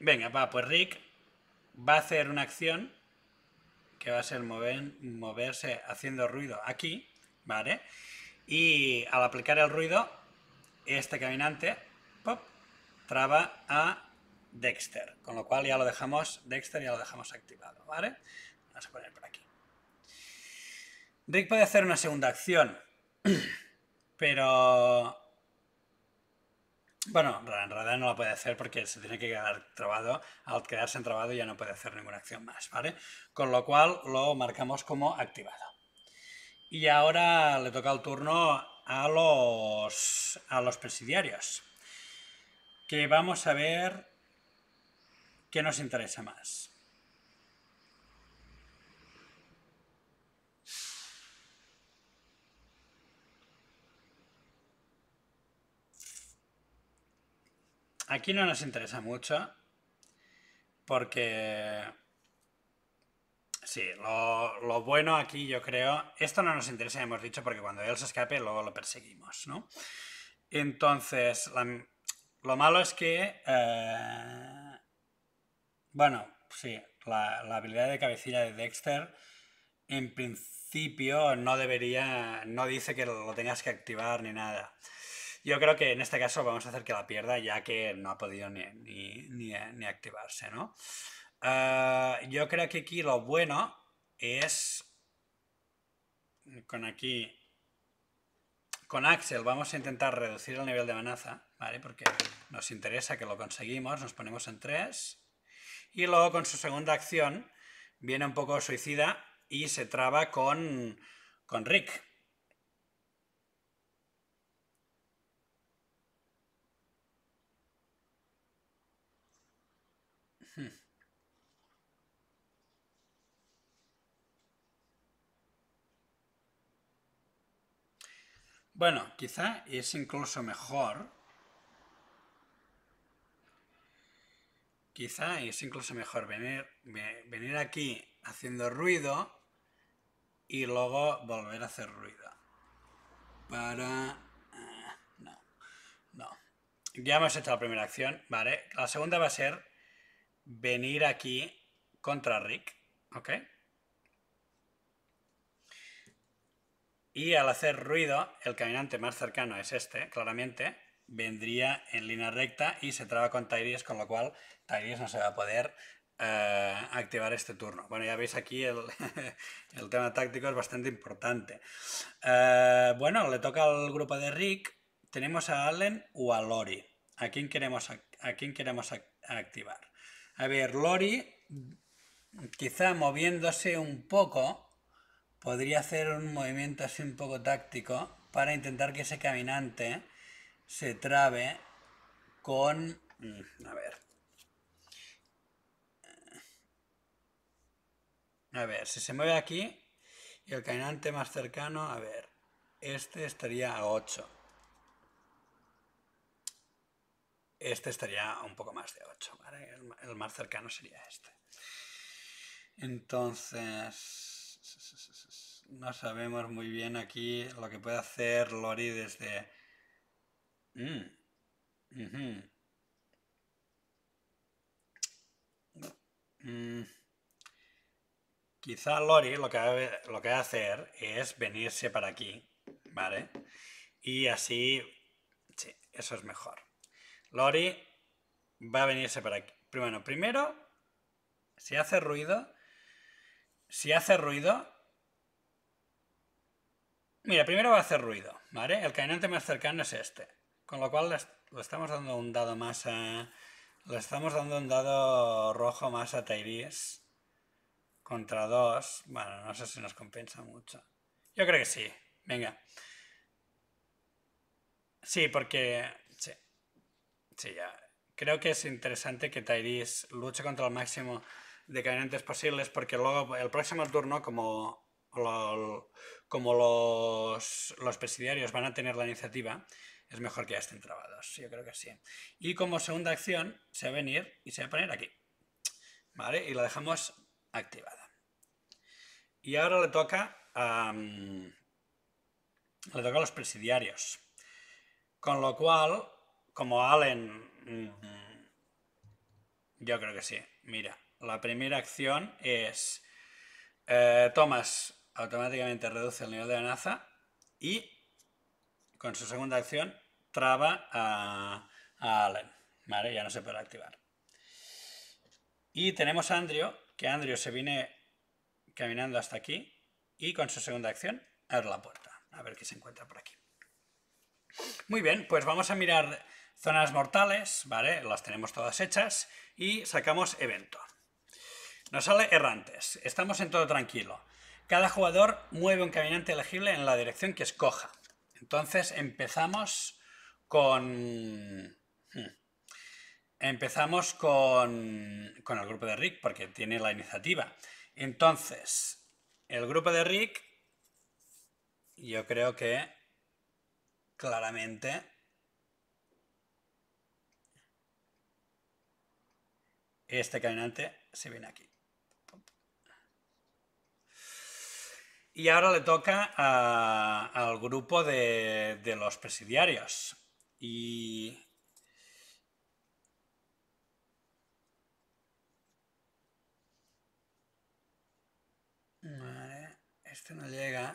venga, va, pues Rick va a hacer una acción que va a ser moverse haciendo ruido aquí, ¿vale? Y al aplicar el ruido, este caminante pop, traba a Dexter, con lo cual ya lo dejamos, Dexter ya lo dejamos activado, ¿vale? a poner por aquí. Rick puede hacer una segunda acción. Pero... Bueno, en realidad no la puede hacer porque se tiene que quedar trabado. Al quedarse trabado ya no puede hacer ninguna acción más, ¿vale? Con lo cual lo marcamos como activado. Y ahora le toca el turno a los, a los presidiarios. Que vamos a ver qué nos interesa más. Aquí no nos interesa mucho porque... Sí, lo, bueno aquí yo creo... Esto no nos interesa, hemos dicho, porque cuando él se escape luego lo perseguimos, ¿no? Entonces, lo malo es que... Eh, bueno, sí, la, habilidad de cabecilla de Dexter en principio no debería... No dice que lo tengas que activar ni nada. Yo creo que en este caso vamos a hacer que la pierda ya que no ha podido ni, activarse, ¿no? Ah, yo creo que aquí lo bueno es con aquí con Axel vamos a intentar reducir el nivel de amenaza, ¿vale? Porque nos interesa que lo conseguimos, nos ponemos en 3. Y luego con su segunda acción viene un poco suicida y se traba con, con Rick, Bueno, quizá es incluso mejor. Quizá es incluso mejor venir, aquí haciendo ruido y luego volver a hacer ruido. Para... Eh, no, no. Ya hemos hecho la primera acción, ¿vale? La segunda va a ser venir aquí contra Rick, ¿ok? Y al hacer ruido, el caminante más cercano es este, claramente, vendría en línea recta y se traba con Tairis, con lo cual Tairis no se va a poder eh, activar este turno. Bueno, ya veis aquí el, tema táctico es bastante importante. Eh, bueno, le toca al grupo de Rick. Tenemos a Allen o a Lori. ¿A quién queremos, a, queremos activar? A ver, Lori, quizá moviéndose un poco, podría hacer un movimiento así un poco táctico para intentar que ese caminante se trabe con... Mm, a ver. Eh, a ver, si se mueve aquí y el caminante más cercano, a ver, este estaría a 8. Este estaría un poco más de 8, el más cercano sería este. Entonces no sabemos muy bien aquí lo que puede hacer Lori desde... Mm, mm, quizá Lori lo que, lo que va a hacer es venirse para aquí, ¿vale? Y así, sí, eso es mejor. Lori va a venirse para aquí. Bueno, primero, si hace ruido, si hace ruido, Mira, primero va a hacer ruido, ¿vale? El caminante más cercano es este. Con lo cual le estamos dando un dado más a... Le estamos dando un dado rojo más a Tairis. Contra dos. Bueno, no sé si nos compensa mucho. Yo creo que sí. Venga. Sí, porque... Sí. Sí, ya. Creo que es interesante que Tairis luche contra el máximo de caminantes posibles porque luego el próximo turno, como como los, presidiarios van a tener la iniciativa, es mejor que ya estén trabados. Yo creo que sí. Y como segunda acción, se va a venir y se va a poner aquí. ¿Vale? Y la dejamos activada. Y ahora le toca a, le toca a los presidiarios. Con lo cual, como Allen... Mm, yo creo que sí. Mira, la primera acción es... Eh, tomas automáticamente reduce el nivel de amenaza y con su segunda acción traba a, Allen. ¿Vale? Ya no se puede activar. Y tenemos a Andrew, que Andrio se viene caminando hasta aquí y con su segunda acción abre la puerta. A ver qué se encuentra por aquí. Muy bien, pues vamos a mirar zonas mortales, ¿vale? Las tenemos todas hechas y sacamos evento. Nos sale errantes, estamos en todo tranquilo. Cada jugador mueve un caminante elegible en la dirección que escoja. Entonces empezamos con... Hmm, empezamos con, con el grupo de Rick, porque tiene la iniciativa. Entonces, el grupo de Rick, yo creo que claramente este caminante se viene aquí. Y ahora le toca a, al grupo de, los presidiarios. Y. Vale, este no llega.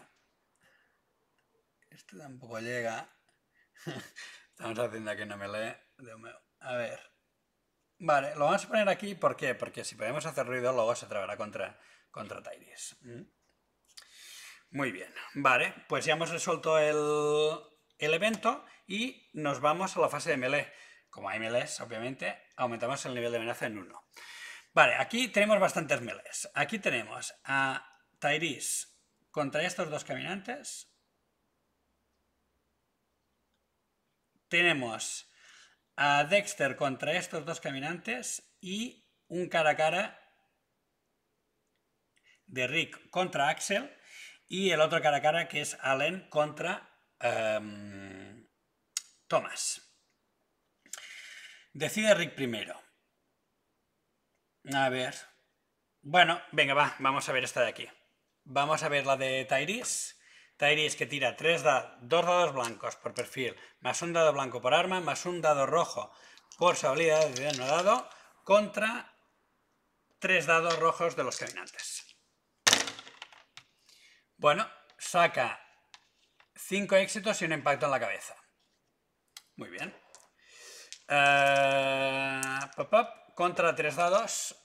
Este tampoco llega. Estamos haciendo que no me lee. A ver. Vale, lo vamos a poner aquí. ¿Por qué? Porque si podemos hacer ruido, luego se traerá contra, contra muy bien, vale, pues ya hemos resuelto el, evento y nos vamos a la fase de melee. Como hay melees, obviamente, aumentamos el nivel de amenaza en uno Vale, aquí tenemos bastantes melees. Aquí tenemos a Tyris contra estos dos caminantes. Tenemos a Dexter contra estos dos caminantes y un cara a cara de Rick contra Axel y el otro cara a cara que es Allen contra em, Thomas. Decide Rick primero. A ver. Bueno, venga, va, vamos a ver esta de aquí. Vamos a ver la de Tairis. Tairis que tira tres dos dados blancos por perfil, más un dado blanco por arma, más un dado rojo por su habilidad de no dado, contra tres dados rojos de los caminantes. Bueno, saca cinco éxitos y un impacto en la cabeza. Muy bien. Eh, pop, pop, contra tres dados.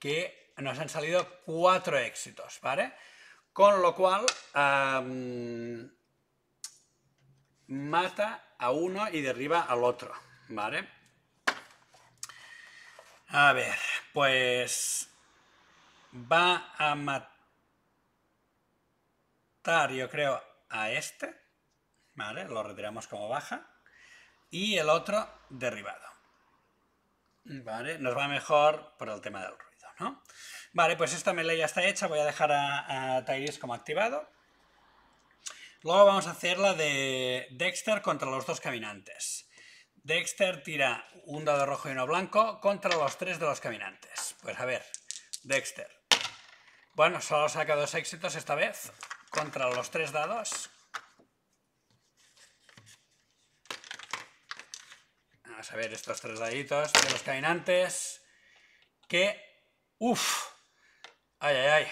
Que nos han salido cuatro éxitos, ¿vale? Con lo cual, mata a uno y derriba al otro, ¿vale? A ver, pues va a matar, yo creo, a este. Vale, lo retiramos como baja. Y el otro derribado. Vale, nos va mejor por el tema del ruido, ¿no? Vale, pues esta melee ya está hecha. Voy a dejar a, Tairis como activado. Luego vamos a hacer la de Dexter contra los dos caminantes. Dexter tira un dado rojo y uno blanco contra los tres de los caminantes. Pues a ver, Dexter. Bueno, solo saca dos éxitos esta vez contra los tres dados. Vamos a ver estos tres daditos de los caminantes. Que... ¡Uf! ¡Ay, ay, ay!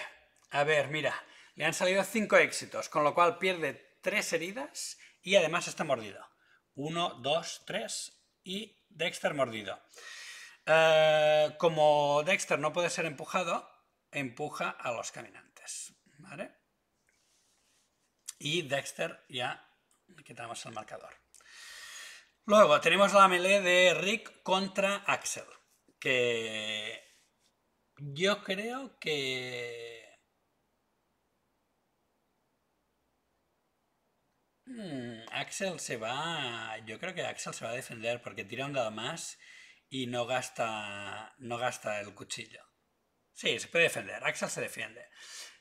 A ver, mira. Le han salido cinco éxitos, con lo cual pierde tres heridas y además está mordido. Uno, dos, tres y Dexter mordido. Eh, como Dexter no puede ser empujado, empuja a los caminantes. ¿vale? Y Dexter ya quitamos el marcador. Luego tenemos la melee de Rick contra Axel, que yo creo que... Hmm, Axel se va... Yo creo que Axel se va a defender porque tira un dado más y no gasta, no gasta el cuchillo. Sí, se puede defender. Axel se defiende.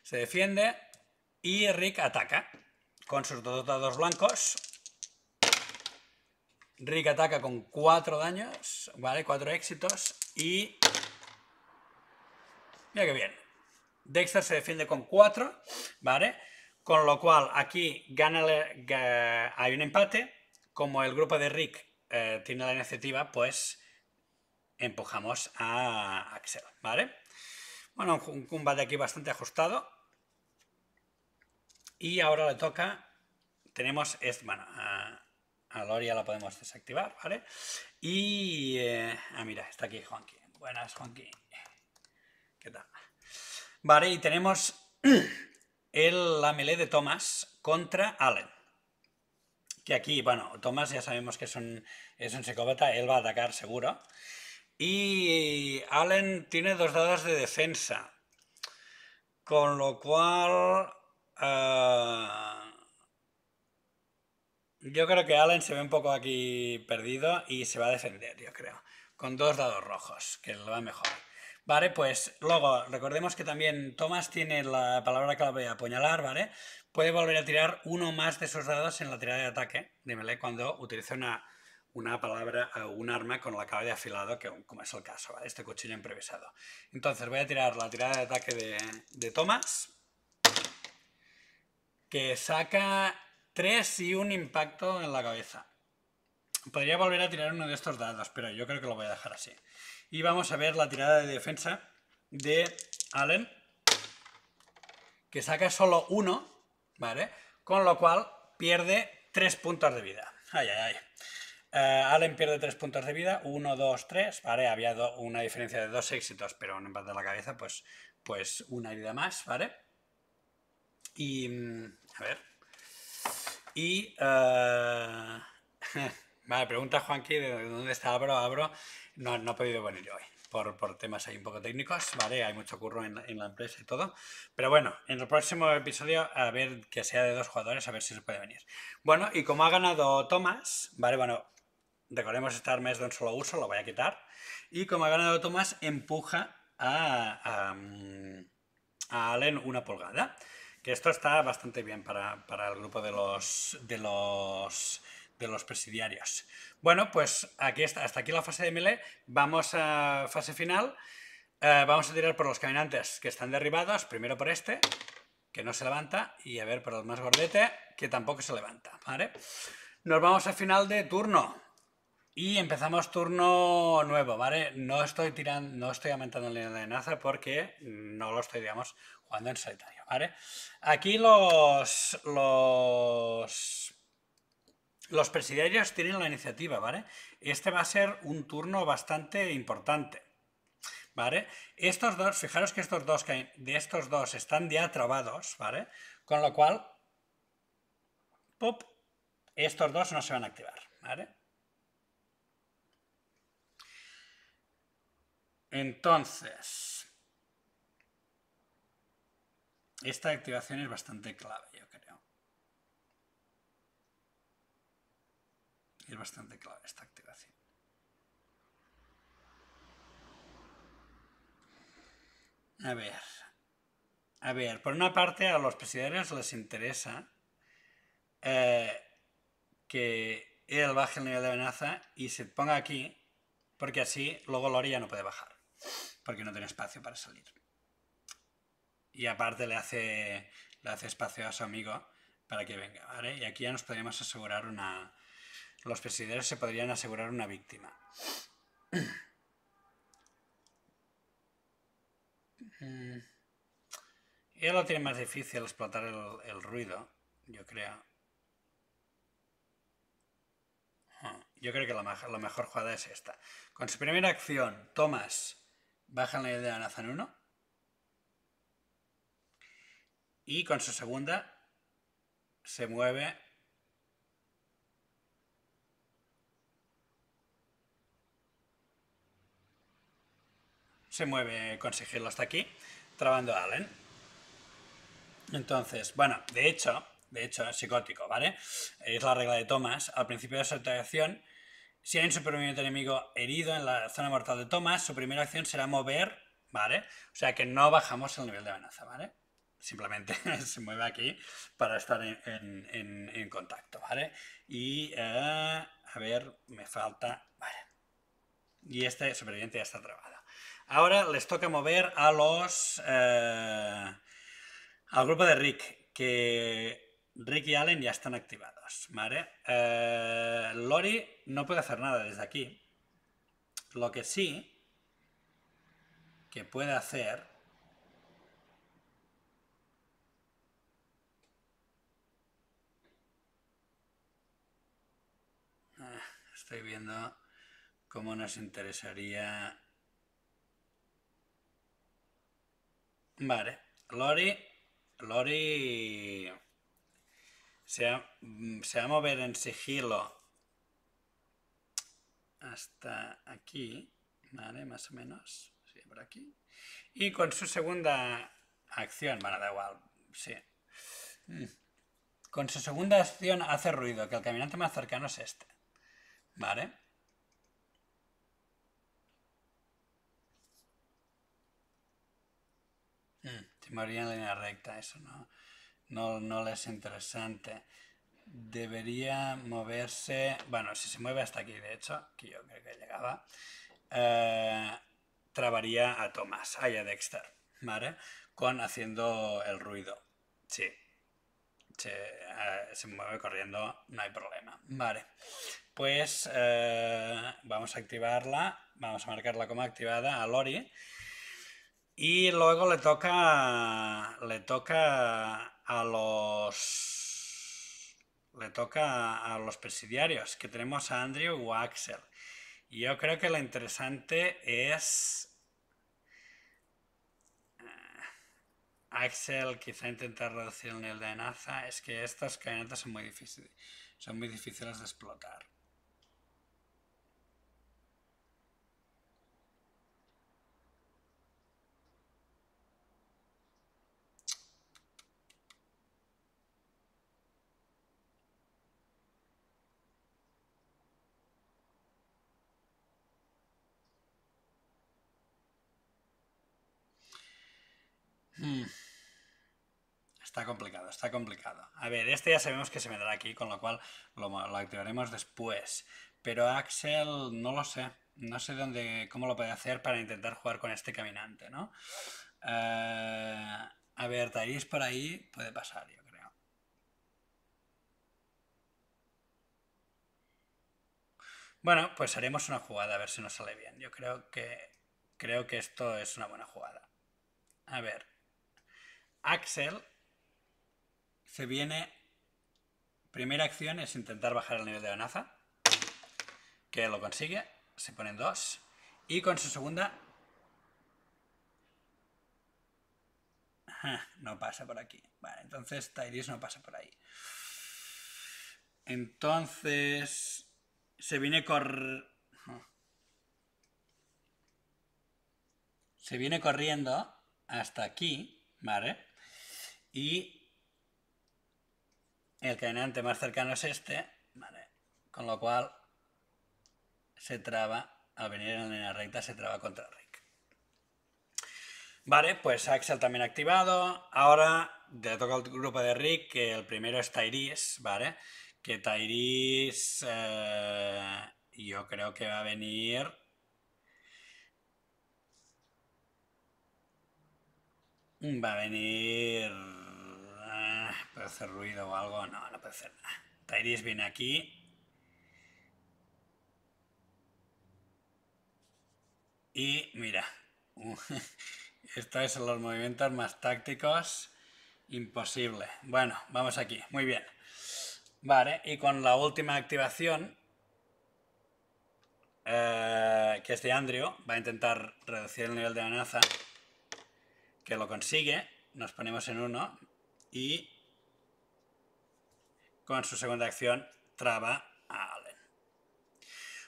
Se defiende y Rick ataca con sus dos dados blancos. Rick ataca con cuatro daños, ¿vale? Cuatro éxitos y... Mira que bien. Dexter se defiende con cuatro, ¿vale? Con lo cual aquí gana, hay un empate. Como el grupo de Rick eh, tiene la iniciativa, pues empujamos a Axel, ¿vale? Bueno, un combate aquí bastante ajustado. Y ahora le toca... Tenemos bueno, A, Loria la podemos desactivar, ¿vale? Y... Eh, ah, mira, está aquí Juanqui. Buenas, Juanqui. ¿Qué tal? Vale, y tenemos el, la melee de Thomas contra Allen. Que aquí, bueno, Thomas ya sabemos que es un psicópata, él va a atacar seguro. Y eh, Allen tiene dos dados de defensa, con lo cual eh, yo creo que Allen se ve un poco aquí perdido y se va a defender, yo creo, con dos dados rojos, que lo va mejor. Vale, pues luego recordemos que también Thomas tiene la palabra clave apuñalar, ¿vale? Puede volver a tirar uno más de esos dados en la tirada de ataque Dímele cuando utilice una una palabra, un arma con la cabeza de afilado, que, como es el caso, ¿vale? este cuchillo improvisado. Entonces voy a tirar la tirada de ataque de, de Thomas, que saca 3 y un impacto en la cabeza. Podría volver a tirar uno de estos dados, pero yo creo que lo voy a dejar así. Y vamos a ver la tirada de defensa de Allen, que saca solo uno, ¿vale? Con lo cual pierde 3 puntos de vida. Ay, ay, ay. Eh, Allen pierde tres puntos de vida, uno, dos, tres, ¿vale? Había una diferencia de dos éxitos, pero en empate de la cabeza, pues, pues una herida más, ¿vale? Y, mm, a ver, y, eh, vale, pregunta Juanqui de dónde está Abro, Abro, no, no ha podido venir hoy, por, temas ahí un poco técnicos, ¿vale? Hay mucho curro en, en, la empresa y todo. Pero bueno, en el próximo episodio, a ver que sea de dos jugadores, a ver si se puede venir. Bueno, y como ha ganado Tomás, ¿vale? Bueno, recordemos este arma de un solo uso, lo voy a quitar. Y como ha ganado Tomás, empuja a, Allen una pulgada. Que esto está bastante bien para, el grupo de los, de, los, presidiarios. Bueno, pues aquí hasta aquí la fase de melee. Vamos a fase final. Eh, vamos a tirar por los caminantes que están derribados. Primero por este, que no se levanta. Y a ver por el más gordete, que tampoco se levanta. Nos vamos al final de turno. Y empezamos turno nuevo, ¿vale? No estoy tirando, no estoy aumentando el línea de amenaza porque no lo estoy, digamos, jugando en solitario, ¿vale? Aquí los. los. Los presidiarios tienen la iniciativa, ¿vale? Este va a ser un turno bastante importante. ¿Vale? Estos dos, fijaros que estos dos que de estos dos están ya trabados, ¿vale? Con lo cual. Pop, estos dos no se van a activar, ¿vale? Entonces, esta activación es bastante clave, yo creo. Es bastante clave esta activación. A ver. A ver, por una parte a los presidiarios les interesa eh, que él baje el nivel de amenaza y se ponga aquí, porque así luego la orilla no puede bajar porque no tiene espacio para salir. Y aparte le hace, le hace espacio a su amigo para que venga, Y aquí ya nos podríamos asegurar una... Los presidios se podrían asegurar una víctima. Mm. y lo tiene más difícil explotar el, ruido, yo creo. Yo creo que la, mejor jugada es esta. Con su primera acción, Thomas bajan la idea de en 1 y con su segunda se mueve se mueve conseguirlo hasta aquí trabando a Allen entonces, bueno, de hecho de hecho es psicótico, ¿vale? es la regla de Thomas al principio de su alteración si hay un superviviente enemigo herido en la zona mortal de Thomas, su primera acción será mover, ¿vale? O sea que no bajamos el nivel de amenaza, ¿vale? Simplemente se mueve aquí para estar en, contacto, ¿vale? Y, eh, a ver, me falta, vale. Y este superviviente ya está trabado. Ahora les toca mover a los... Eh, al grupo de Rick, que Rick y Allen ya están activados. Pues, eh, Lori no puede hacer nada desde aquí. Lo que sí que puede hacer ah, Estoy viendo cómo nos interesaría... Vale, Lori... Lori... Mm, se va, a mover en sigilo hasta aquí, ¿vale? Más o menos, sí, por aquí. Y con su segunda acción, bueno, da igual, sí. Mm. Con su segunda acción hace ruido, que el caminante más cercano es este, ¿vale? te mm, moría en línea recta, eso no no, no le es interesante. Debería moverse, bueno, si se mueve hasta aquí, de hecho, que yo creo que llegaba, eh, trabaría a Thomas, ah, a Dexter, ¿vale? Con haciendo el ruido. Sí. Eh, se, mueve corriendo, no hay problema. Vale. Pues eh, vamos a activarla, vamos a marcarla como activada a Lori. Y luego le toca, le toca a los... Le toca a los presidiarios, que tenemos a Andrew o a Axel. Y yo creo que lo interesante es... Eh, Axel quizá intentar reducir el nivel de amenaza. Es que estas cadenas son muy difíciles, son muy difíciles de explotar. Está complicado, está complicado. A ver, este ya sabemos que se me dará aquí, con lo cual lo, activaremos después. Pero Axel, no lo sé. No sé dónde, cómo lo puede hacer para intentar jugar con este caminante, ¿no? Eh, a ver, Tairis por ahí puede pasar, yo creo. Bueno, pues haremos una jugada a ver si nos sale bien. Yo creo que, creo que esto es una buena jugada. A ver. Axel se viene... Primera acción es intentar bajar el nivel de naza. que lo consigue, se ponen dos, y con su segunda... Ah, no pasa por aquí. Vale, entonces Tairis no pasa por ahí. Entonces... Se viene cor... Se viene corriendo hasta aquí, ¿vale? Y el caminante más cercano es este, con lo cual se traba, al venir en línea recta, se traba contra Rick. Vale, pues Axel también activado. Ahora le toca al grupo de Rick, que el primero es Tairis, ¿vale? Que Tairis eh, yo creo que va a venir... Va a venir Ah, ¿Puede hacer ruido o algo? No, no puede hacer nada. Tairis viene aquí. Y mira, Estos esto los movimientos más tácticos. Imposible. Bueno, vamos aquí. Muy bien. Vale, y con la última activación, eh, que es de Andrew, va a intentar reducir el nivel de amenaza, que lo consigue. Nos ponemos en uno y con su segunda acción traba a Allen.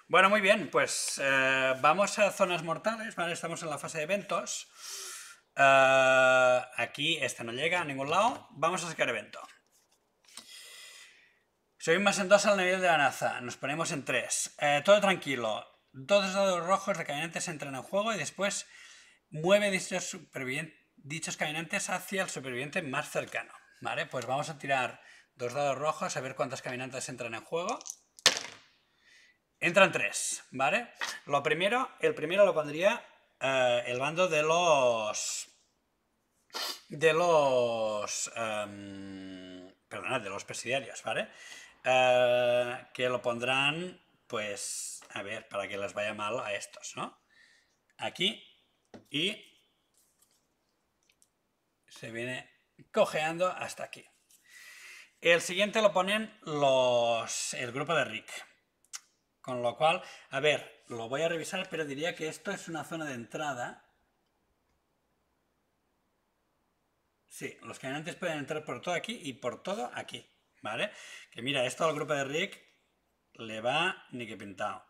Bueno, muy bien, pues eh, vamos a zonas mortales, Estamos en la fase de eventos. Eh, aquí este no llega a ningún lado. Vamos a sacar evento. Subimos más en dos al nivel de la naza. Nos ponemos en tres. Eh, todo tranquilo. Dos dados rojos recayentes entran en juego y después mueve distritos supervivientes dichos caminantes hacia el superviviente más cercano. Vale, pues vamos a tirar dos dados rojos a ver cuántas caminantes entran en juego. Entran tres, ¿vale? Lo primero, el primero lo pondría eh, el bando de los... De los... Em, perdona, de los presidiarios, ¿vale? Eh, que lo pondrán, pues, a ver, para que les vaya mal a estos, ¿no? Aquí y se viene cojeando hasta aquí. El siguiente lo ponen los, el grupo de Rick. Con lo cual, a ver, lo voy a revisar, pero diría que esto es una zona de entrada. Sí, los caminantes pueden entrar por todo aquí y por todo aquí, ¿vale? Que mira, esto al grupo de Rick le va ni que pintado.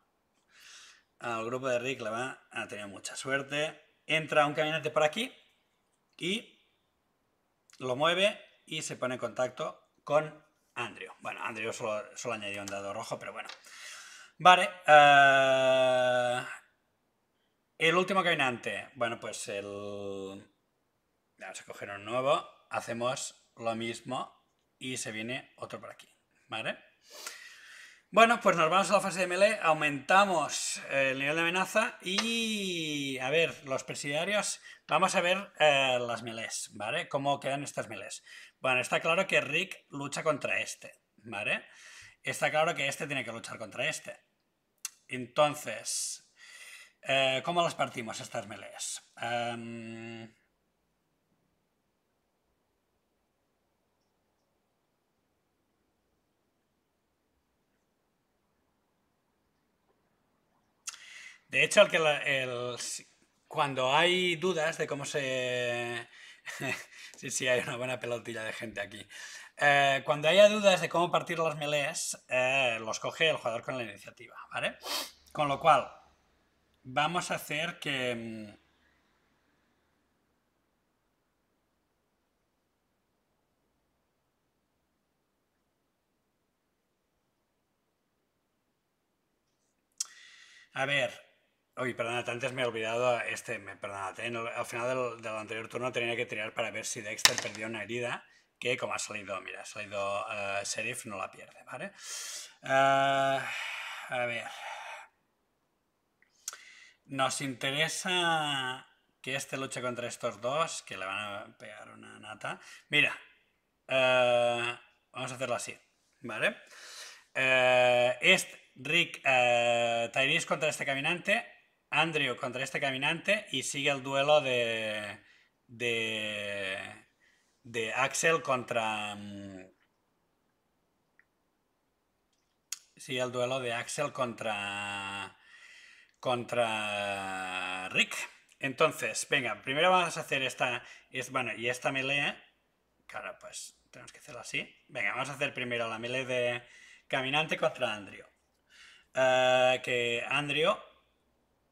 Al grupo de Rick le va a tener mucha suerte. Entra un caminante por aquí y lo mueve y se pone en contacto con Andrew. Bueno, Andrew solo, añadió un dado rojo, pero bueno. Vale. Eh, el último caminante. Bueno, pues el... Vamos a coger un nuevo. Hacemos lo mismo y se viene otro por aquí. ¿Vale? Bueno, pues nos vamos a la fase de melee, aumentamos eh, el nivel de amenaza y, a ver, los presidiarios, vamos a ver eh, las melees, ¿vale? Cómo quedan estas melees. Bueno, está claro que Rick lucha contra este, ¿vale? Está claro que este tiene que luchar contra este. Entonces, eh, ¿cómo las partimos estas melees? Em, De hecho, el que cuando hay dudas de cómo se... sí, sí, hay una buena pelotilla de gente aquí. Eh, cuando haya dudas de cómo partir las melees, eh, los coge el jugador con la iniciativa, ¿vale? Con lo cual, vamos a hacer que... Mm, a ver, Oye, perdona, antes me he olvidado, este, me, al final del, anterior turno tenía que tirar para ver si Dexter perdió una herida, que como ha salido, mira, ha salido eh, Sheriff, no la pierde, ¿vale? Eh, a ver. Nos interesa que este luche contra estos dos, que le van a pegar una nata. Mira, eh, vamos a hacerlo así, ¿vale? este, Rick, Tyrese contra este caminante, Andrew contra este caminante y sigue el duelo de, de, Axel contra... Mm, sigue el duelo de Axel contra... contra Rick. Entonces, venga, primero vamos a hacer esta... Es, bueno, y esta melea. Cara, pues tenemos que hacerla así. Venga, vamos a hacer primero la melee de caminante contra Andrio eh, que Andrew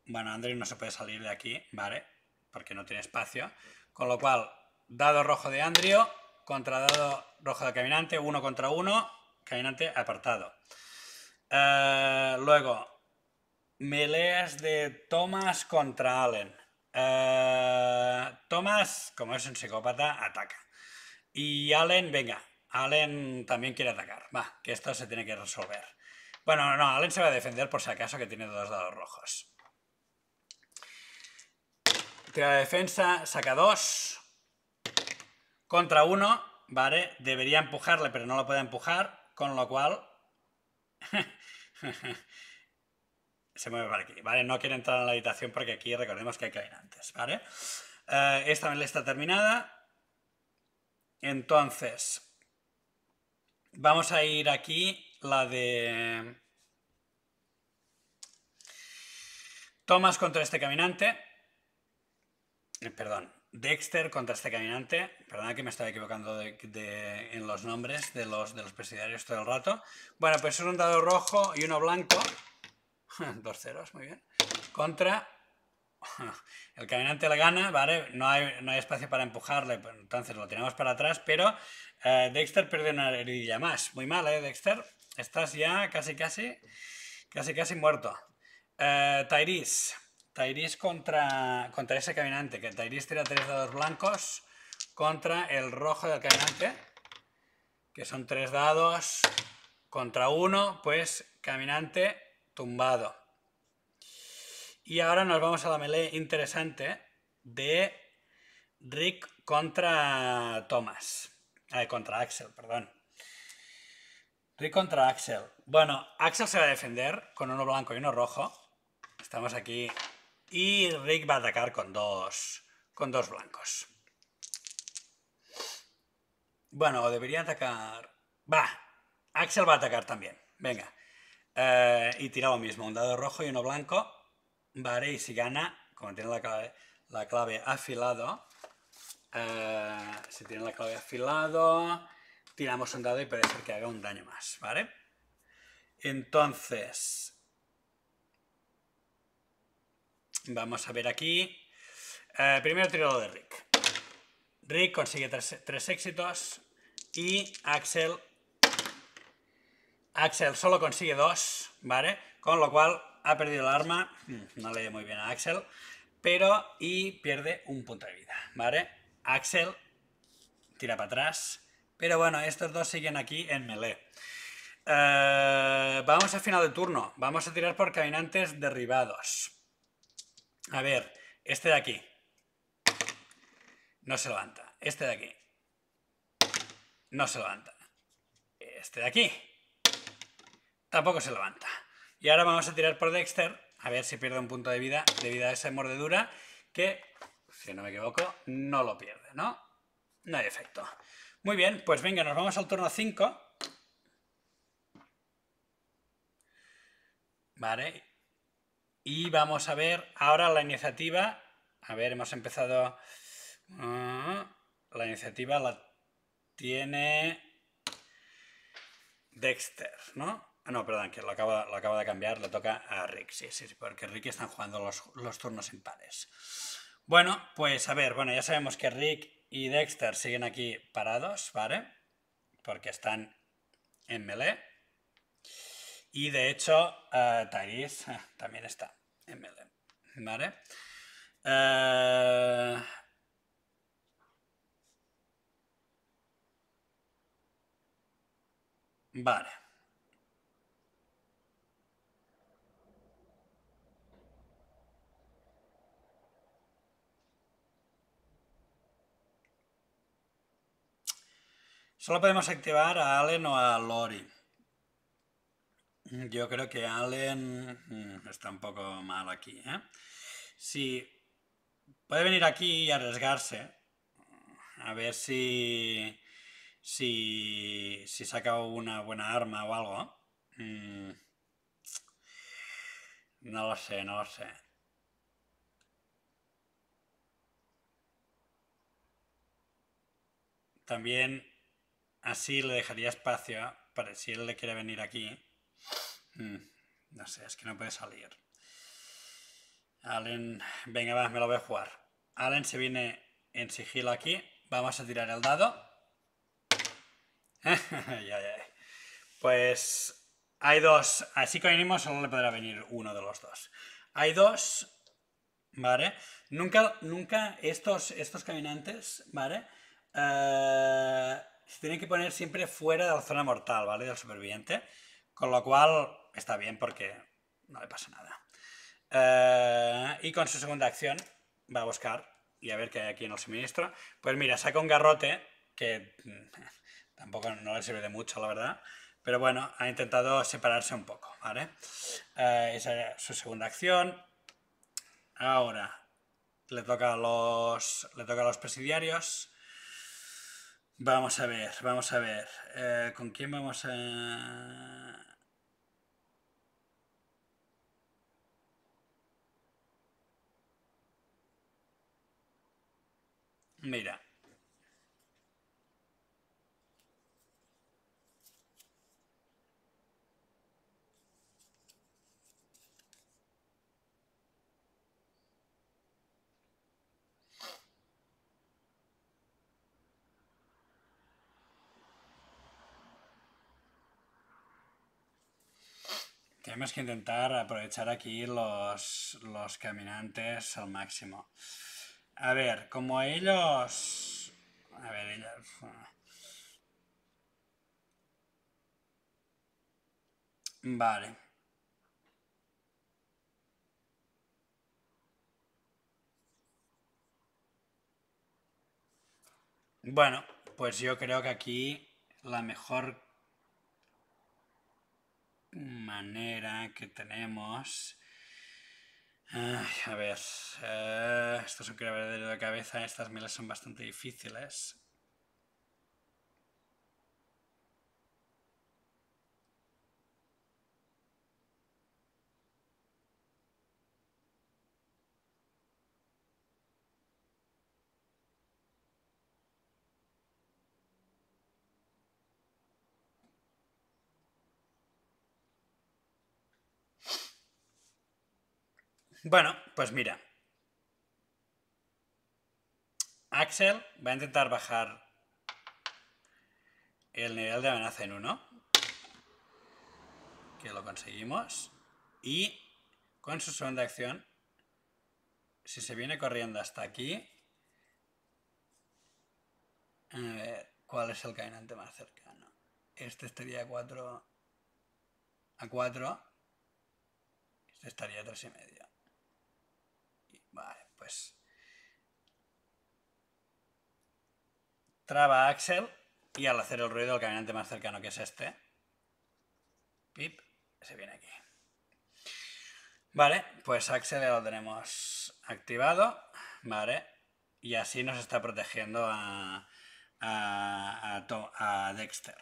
bueno, Andrew no se puede salir de aquí, ¿vale? Porque no tiene espacio. Con lo cual, dado rojo de Andrio contra dado rojo de caminante, uno contra uno, caminante apartado. Eh, luego, meleas de Thomas contra Allen. Eh, Thomas, como es un psicópata, ataca. Y Allen, venga, Allen también quiere atacar. Va, que esto se tiene que resolver. Bueno, no, Allen se va a defender por si acaso que tiene dos dados rojos la defensa, saca dos. Contra uno, ¿vale? Debería empujarle, pero no lo puede empujar, con lo cual... Se mueve para aquí, ¿vale? No quiere entrar en la habitación porque aquí recordemos que hay que ¿vale? Eh, esta vez está terminada. Entonces, vamos a ir aquí la de... Tomas contra este caminante. Eh, perdón. Dexter contra este caminante. Perdona que me estaba equivocando en los nombres de los, de los presidiarios todo el rato. Bueno, pues es un dado rojo y uno blanco. Dos ceros, muy bien. Contra el caminante le gana, ¿vale? No hay, espacio para empujarle, pues, entonces lo tenemos para atrás, pero eh, Dexter perdió una herida más. Muy mal, ¿eh, Dexter? Estás ya casi, casi, casi, casi muerto. Eh, Tairis contra, contra ese caminante, que Tairis tira tres dados blancos contra el rojo del caminante, que son tres dados contra uno, pues caminante tumbado. Y ahora nos vamos a la melee interesante de Rick contra Thomas. contra Axel, perdón. Rick contra Axel. Bueno, Axel se va a defender con uno blanco y uno rojo. Estamos aquí y Rick va a atacar con dos, con dos blancos. Bueno, debería atacar... Va, Axel va a atacar también. Venga. Eh, y tira lo mismo, un dado rojo y uno blanco. Vale, y si gana, como tiene la clave, la clave afilado, eh, si tiene la clave afilado, tiramos un dado y puede ser que haga un daño más, ¿vale? Entonces, Vamos a ver aquí. Eh, primero tirado de Rick. Rick consigue tres, éxitos y Axel... Axel solo consigue dos, ¿vale? Con lo cual ha perdido el arma. No leí muy bien a Axel. Pero y pierde un punto de vida, ¿vale? Axel tira para atrás. Pero bueno, estos dos siguen aquí en melee. Eh, vamos al final de turno. Vamos a tirar por caminantes derribados. A ver, este de aquí. No se levanta. Este de aquí. No se levanta. Este de aquí. Tampoco se levanta. Y ahora vamos a tirar por Dexter, a ver si pierde un punto de vida debido a esa mordedura que, si no me equivoco, no lo pierde, ¿no? No hay efecto. Muy bien, pues venga, nos vamos al turno 5. Vale, y vamos a ver ahora la iniciativa. A ver, hemos empezado... Ah, la iniciativa la tiene Dexter, ¿no? ah No, perdón, que lo acaba de cambiar, le toca a Rick, sí, sí, porque Rick están jugando los, los turnos impares. Bueno, pues a ver, bueno, ya sabemos que Rick y Dexter siguen aquí parados, ¿vale? Porque están en melee. Y de hecho, uh, también está en MLM, ¿Vale? Eh, vale. Solo podemos activar a Allen o a Lori. Yo creo que Allen mm, está un poco mal aquí. ¿eh? Si puede venir aquí y arriesgarse, a ver si, si, si saca una buena arma o algo. Mm. No lo sé, no lo sé. También así le dejaría espacio para si él le quiere venir aquí Mm, no sé, es que no puede salir. Allen, venga, va, me lo voy a jugar. Allen se viene en sigilo aquí. Vamos a tirar el dado. pues hay dos. Así que venimos, solo le podrá venir uno de los dos. Hay dos. ¿Vale? Nunca, nunca estos, estos caminantes, ¿vale? Eh, se tienen que poner siempre fuera de la zona mortal, ¿vale? Del superviviente. Con lo cual, está bien porque no le pasa nada. Eh, y con su segunda acción va a buscar y a ver qué hay aquí en el suministro. Pues mira, saca un garrote que mm, tampoco no le sirve de mucho, la verdad. Pero bueno, ha intentado separarse un poco, ¿vale? Eh, esa es su segunda acción. Ahora le toca a los, le toca a los presidiarios. Vamos a ver, vamos a ver. Eh, ¿Con quién vamos a...? Mira. Tenemos que intentar aprovechar aquí los, los caminantes al máximo. A ver, como ellos... A ver, ellos... Mm. Vale. Bueno, pues yo creo que aquí la mejor manera que tenemos a ver, eh, esto se son quebraderos de cabeza, estas miles son bastante difíciles. Bueno, pues mira. Axel va a intentar bajar el nivel de amenaza en 1. Que lo conseguimos. Y con su segunda acción, si se viene corriendo hasta aquí... A ver, ¿cuál es el caminante más cercano? Este estaría a 4... A 4. Este estaría a 3,5. Vale, pues... Traba Axel y al hacer el ruido el caminante más cercano que es este, pip, se viene aquí. Vale, pues Axel ya lo tenemos activado, vale, y así nos está protegiendo a, a, a, a Dexter.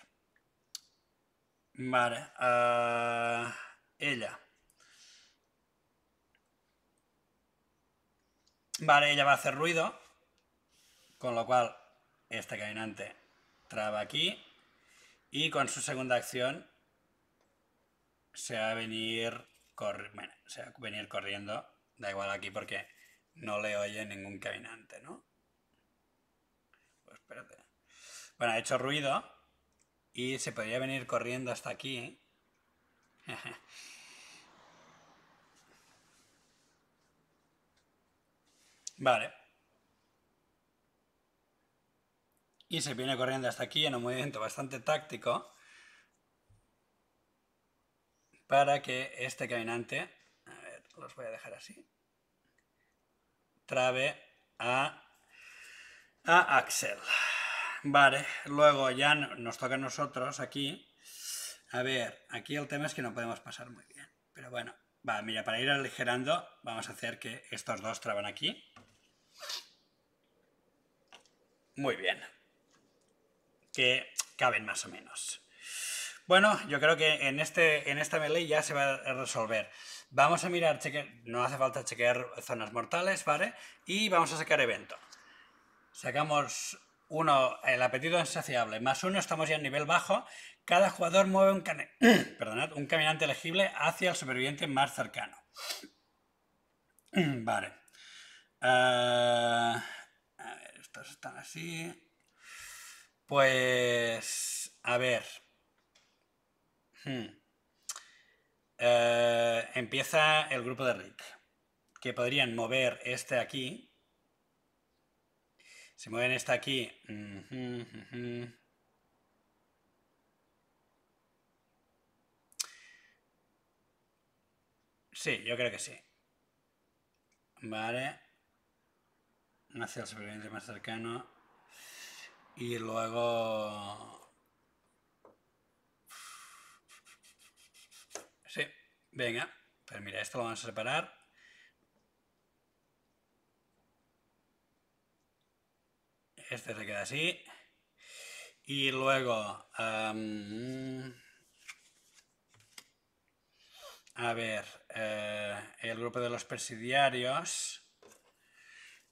Vale, ah, ella. Vale, ella va a hacer ruido. Con lo cual, este caminante traba aquí. Y con su segunda acción se va a venir, corriendo, bueno, se va a venir corriendo. Da igual aquí porque no le oye ningún caminante, ¿no? Pues espérate. Bueno, ha hecho ruido. Y se podría venir corriendo hasta aquí. ¿eh? Vale. Y se viene corriendo hasta aquí en un movimiento bastante táctico para que este caminante, a ver, los voy a dejar así, trabe a, a Axel. Vale, luego ya nos toca a nosotros aquí. A ver, aquí el tema es que no podemos pasar muy bien. Pero bueno, va, mira, para ir aligerando, vamos a hacer que estos dos traban aquí. Muy bien. Que caben más o menos. Bueno, yo creo que en, este, en esta melee ya se va a resolver. Vamos a mirar, no hace falta chequear zonas mortales, ¿vale? Y vamos a sacar evento. Sacamos uno, el apetito insaciable, más uno, estamos ya en nivel bajo. Cada jugador mueve un, un caminante elegible hacia el superviviente más cercano. vale. Eh, así. Pues, a ver. Hmm. Eh, empieza el grupo de Rick, que podrían mover este aquí. Si mueven este aquí... Sí, yo creo que sí. Vale nace el superviviente más cercano y luego... Sí, venga, pero pues mira, esto lo vamos a separar. Este se queda así. Y luego... a ver, eh, el grupo de los presidiarios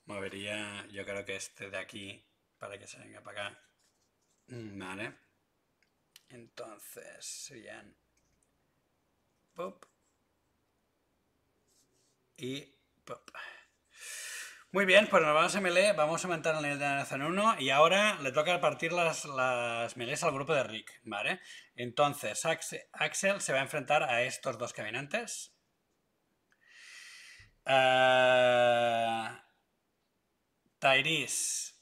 Movería, yo creo que este de aquí, para que se venga para acá. Mm, vale. Entonces serían... Pop. Y pop. Muy bien, pues nos vamos a melee, vamos a aumentar el nivel de la en 1 y ahora le toca partir las, las melees al grupo de Rick, ¿vale? Entonces, Axel se va a enfrentar a estos dos caminantes. Ah, Tyrese.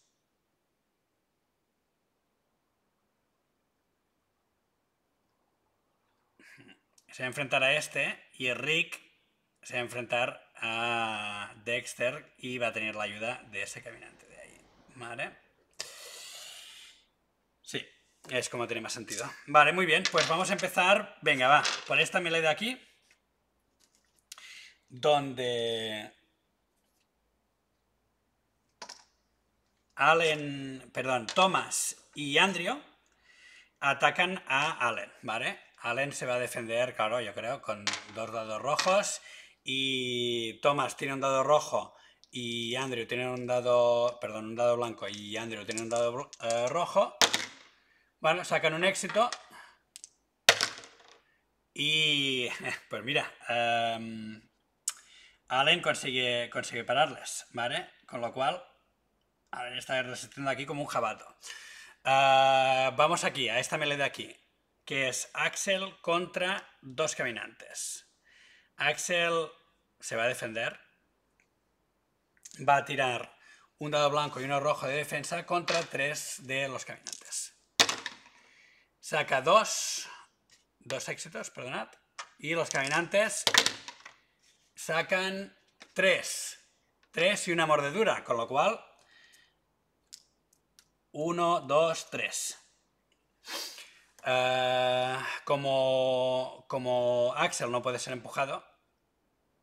Se va a enfrentar a este y Rick se va a enfrentar a Dexter y va a tener la ayuda de ese caminante de ahí. Vale. Sí, es como tiene más sentido. Vale, muy bien, pues vamos a empezar. Venga, va, por esta me de aquí. Donde Allen, perdón, Thomas y Andrew atacan a Allen, ¿vale? Allen se va a defender, claro, yo creo, con dos dados rojos y Thomas tiene un dado rojo y Andrew tiene un dado, perdón, un dado blanco y Andrew tiene un dado eh, rojo. Bueno, sacan un éxito y pues mira, em, Allen consigue, consigue pararles, ¿vale? Con lo cual a ver, esta está resistiendo aquí como un jabato. Ah, vamos aquí, a esta melee de aquí, que es Axel contra dos caminantes. Axel se va a defender. Va a tirar un dado blanco y uno rojo de defensa contra tres de los caminantes. Saca dos, dos éxitos, perdonad. Y los caminantes sacan tres. Tres y una mordedura, con lo cual 1, 2, 3. como, como Axel no puede ser empujado,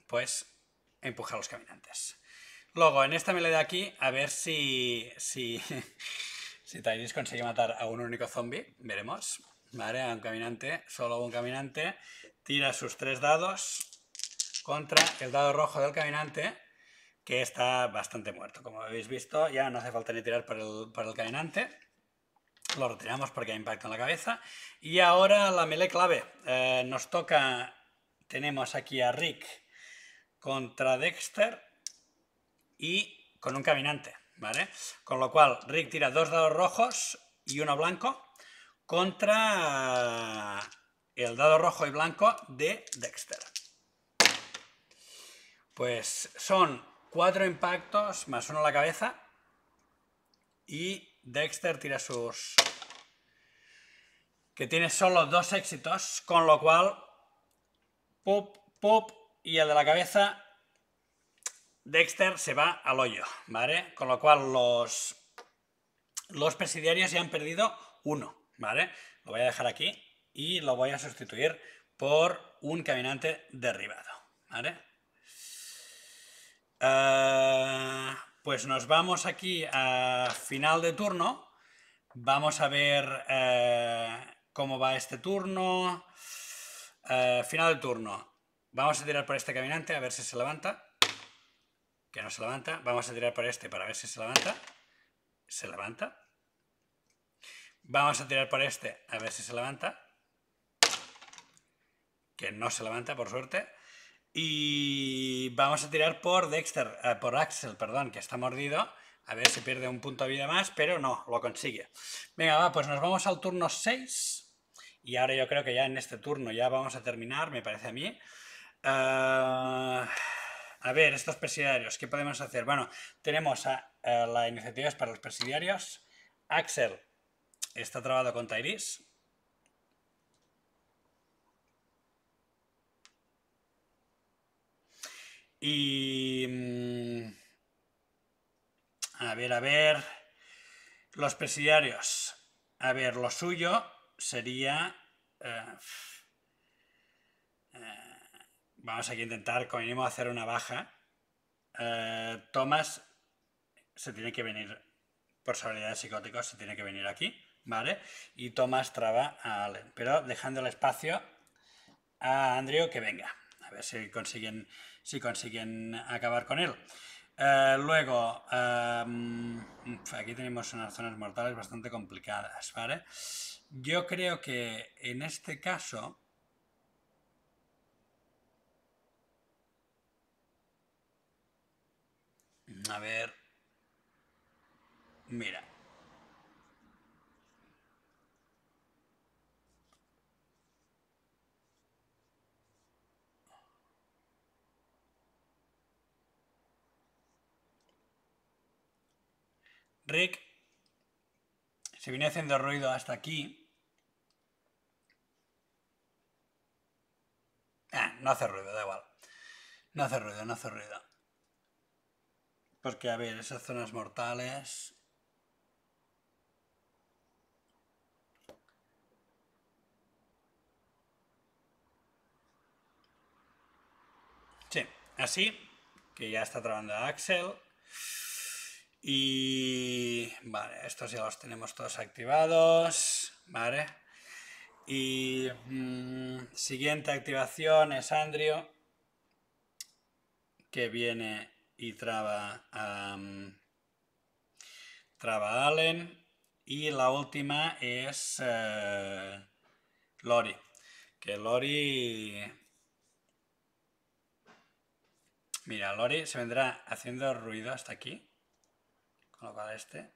pues empuja a los caminantes. Luego, en esta melea de aquí, a ver si, si, si consigue matar a un único zombie. Veremos. Vale, a un caminante, solo un caminante. Tira sus tres dados contra el dado rojo del caminante que está bastante muerto. Como habéis visto, ya no hace falta ni tirar por el, caminante. Lo retiramos porque hay impacto en la cabeza. Y ahora la melee clave. Eh, nos toca, tenemos aquí a Rick contra Dexter y con un caminante, ¿vale? Con lo cual, Rick tira dos dados rojos y uno blanco contra el dado rojo y blanco de Dexter. Pues son Cuatro impactos, más uno a la cabeza. Y Dexter tira sus... Que tiene solo dos éxitos, con lo cual... Pop, pop, y el de la cabeza... Dexter se va al hoyo, ¿vale? Con lo cual los... Los presidiarios ya han perdido uno, ¿vale? Lo voy a dejar aquí y lo voy a sustituir por un caminante derribado, ¿vale? Ah, pues nos vamos aquí a final de turno. Vamos a ver eh, cómo va este turno. Eh, final de turno. Vamos a tirar por este caminante a ver si se levanta. Que no se levanta. Vamos a tirar por este para ver si se levanta. Se levanta. Vamos a tirar por este a ver si se levanta. Que no se levanta, por suerte. Y vamos a tirar por Dexter, eh, por Axel, perdón, que está mordido. A ver si pierde un punto de vida más, pero no, lo consigue. Venga, va, pues nos vamos al turno 6. Y ahora yo creo que ya en este turno ya vamos a terminar, me parece a mí. Eh, a ver, estos presidiarios, ¿qué podemos hacer? Bueno, tenemos a, eh, la iniciativa para los presidiarios. Axel está trabado con Iris. Y... Mm, a ver, a ver. Los presidiarios. A ver, lo suyo sería... Eh, eh, vamos aquí a intentar, convenimos a hacer una baja. Tomás eh, Thomas se tiene que venir, por de psicóticos, se tiene que venir aquí, ¿vale? Y Thomas traba a Allen, pero dejando el espacio a Andrew que venga ver eh, si consiguen, si consiguen acabar con él. Eh, luego, eh, aquí tenemos unas zonas mortales bastante complicadas, ¿vale? Yo creo que en este caso... A ver... Mira, Rick se viene haciendo ruido hasta aquí. Ah, no hace ruido, da igual. No hace ruido, no hace ruido. Porque, a ver, esas zonas mortales... Sí, así, que ya está trabajando Axel. Y vale, estos ya los tenemos todos activados. Vale. Y mm, siguiente activación es Andrio, que viene y mm, traba, a Allen. Y la última es eh, Lori, que Lori... Mira, Lori se vendrá haciendo ruido hasta aquí este.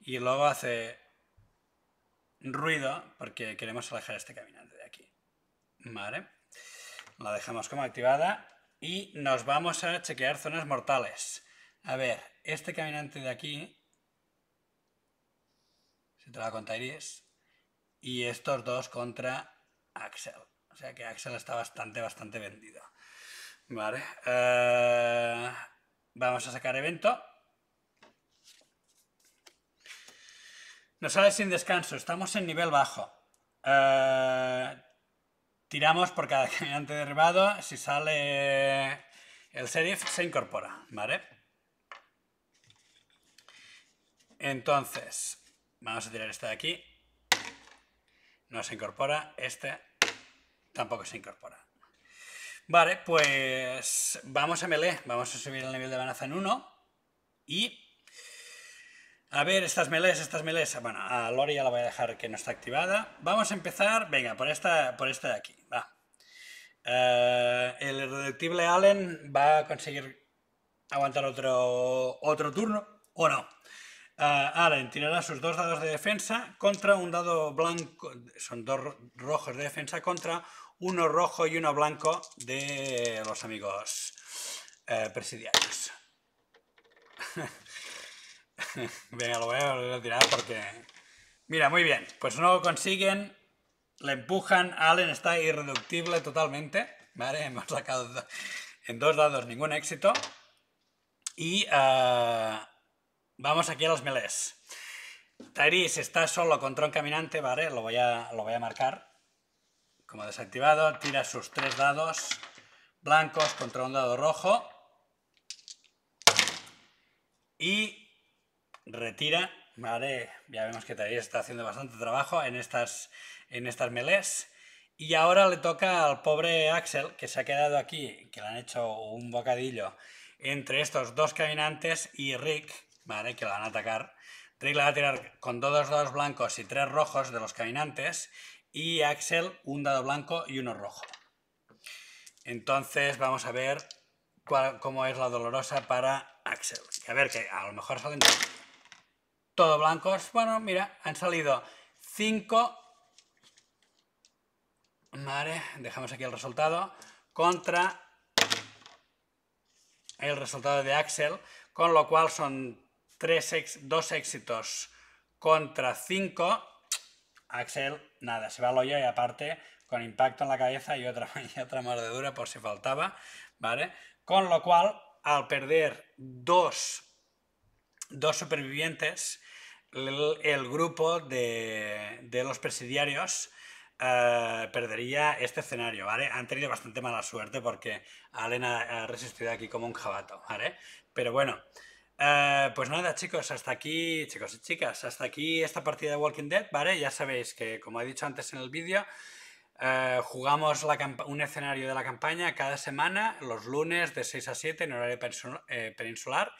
Y luego hace ruido porque queremos alejar este caminante de aquí. Vale. La dejamos como activada y nos vamos a chequear zonas mortales. A ver, este caminante de aquí, se te contra Iris, y estos dos contra Axel. O sea que Axel está bastante, bastante vendido. Vale. Eh, vamos a sacar evento. No sale sin descanso, estamos en nivel bajo. Eh, tiramos por cada caminante derribado. Si sale el sheriff, se incorpora, ¿vale? Entonces, vamos a tirar este de aquí. No se incorpora. Este tampoco se incorpora. Vale, pues vamos a melee. Vamos a subir el nivel de amenaza en uno, Y a ver, estas melees, estas melees. Bueno, a Lori ya la voy a dejar que no está activada. Vamos a empezar, venga, por esta, por esta de aquí. Va. Eh, el irreductible Allen va a conseguir aguantar otro, otro turno o no. Eh, Allen tirará sus dos dados de defensa contra un dado blanco, son dos rojos de defensa contra uno rojo y uno blanco de los amigos uh, Venga, lo voy a tirar porque... Mira, muy bien. Pues no lo consiguen. Le empujan. Allen está irreductible totalmente. Vale, hemos sacado en dos lados ningún éxito. Y ah, vamos aquí a los melés. Tyrese está solo contra un caminante, ¿vale? Lo voy a, lo voy a marcar como desactivado. Tira sus tres dados blancos contra un dado rojo. Y retira, ¿vale? Ya vemos que todavía está haciendo bastante trabajo en estas, en estas melés. Y ahora le toca al pobre Axel, que se ha quedado aquí, que le han hecho un bocadillo entre estos dos caminantes y Rick, ¿vale? Que lo van a atacar. Rick la va a tirar con dos dados blancos y tres rojos de los caminantes. Y Axel, un dado blanco y uno rojo. Entonces vamos a ver cómo es la dolorosa para Axel. A ver, que a lo mejor salen todo blancos. Bueno, mira, han salido 5. Vale, dejamos aquí el resultado. Contra el resultado de Axel, con lo cual son tres dos éxitos contra 5. Axel, nada, se va al hoyo y aparte con impacto en la cabeza y otra, mordedura por si faltaba, ¿vale? Con lo cual, al perder dos dos supervivientes, el, grupo de, los presidiarios eh, perdería este escenario, ¿vale? Han tenido bastante mala suerte porque Alena ha, resistido aquí como un jabato, ¿vale? Pero bueno, eh, pues nada, chicos, hasta aquí, chicos y chicas, hasta aquí esta partida de Walking Dead, ¿vale? Ya sabéis que, como he dicho antes en el vídeo, eh, jugamos un escenario de la campaña cada semana, los lunes de 6 a 7 en horario peninsular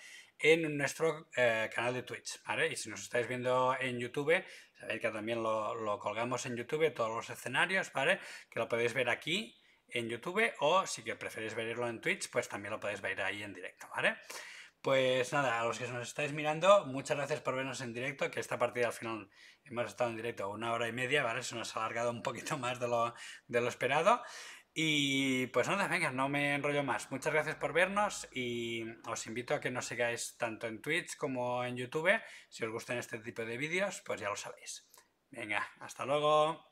en nuestro eh, canal de Twitch, ¿vale? Y si nos estáis viendo en YouTube, sabéis que también lo, colgamos en YouTube, todos los escenarios, ¿vale? Que lo podéis ver aquí en YouTube o si que preferís verlo en Twitch, pues también lo podéis ver ahí en directo, ¿vale? Pues nada, a los que nos estáis mirando, muchas gracias por vernos en directo, que esta partida al final hemos estado en directo una hora y media, ¿vale? Se nos ha alargado un poquito más de lo esperado. Y pues nada, venga, no me enrollo más. Muchas gracias por vernos y os invito a que nos sigáis tanto en Twitch como en YouTube. Si os gustan este tipo de vídeos, pues ya lo sabéis. Venga, hasta luego.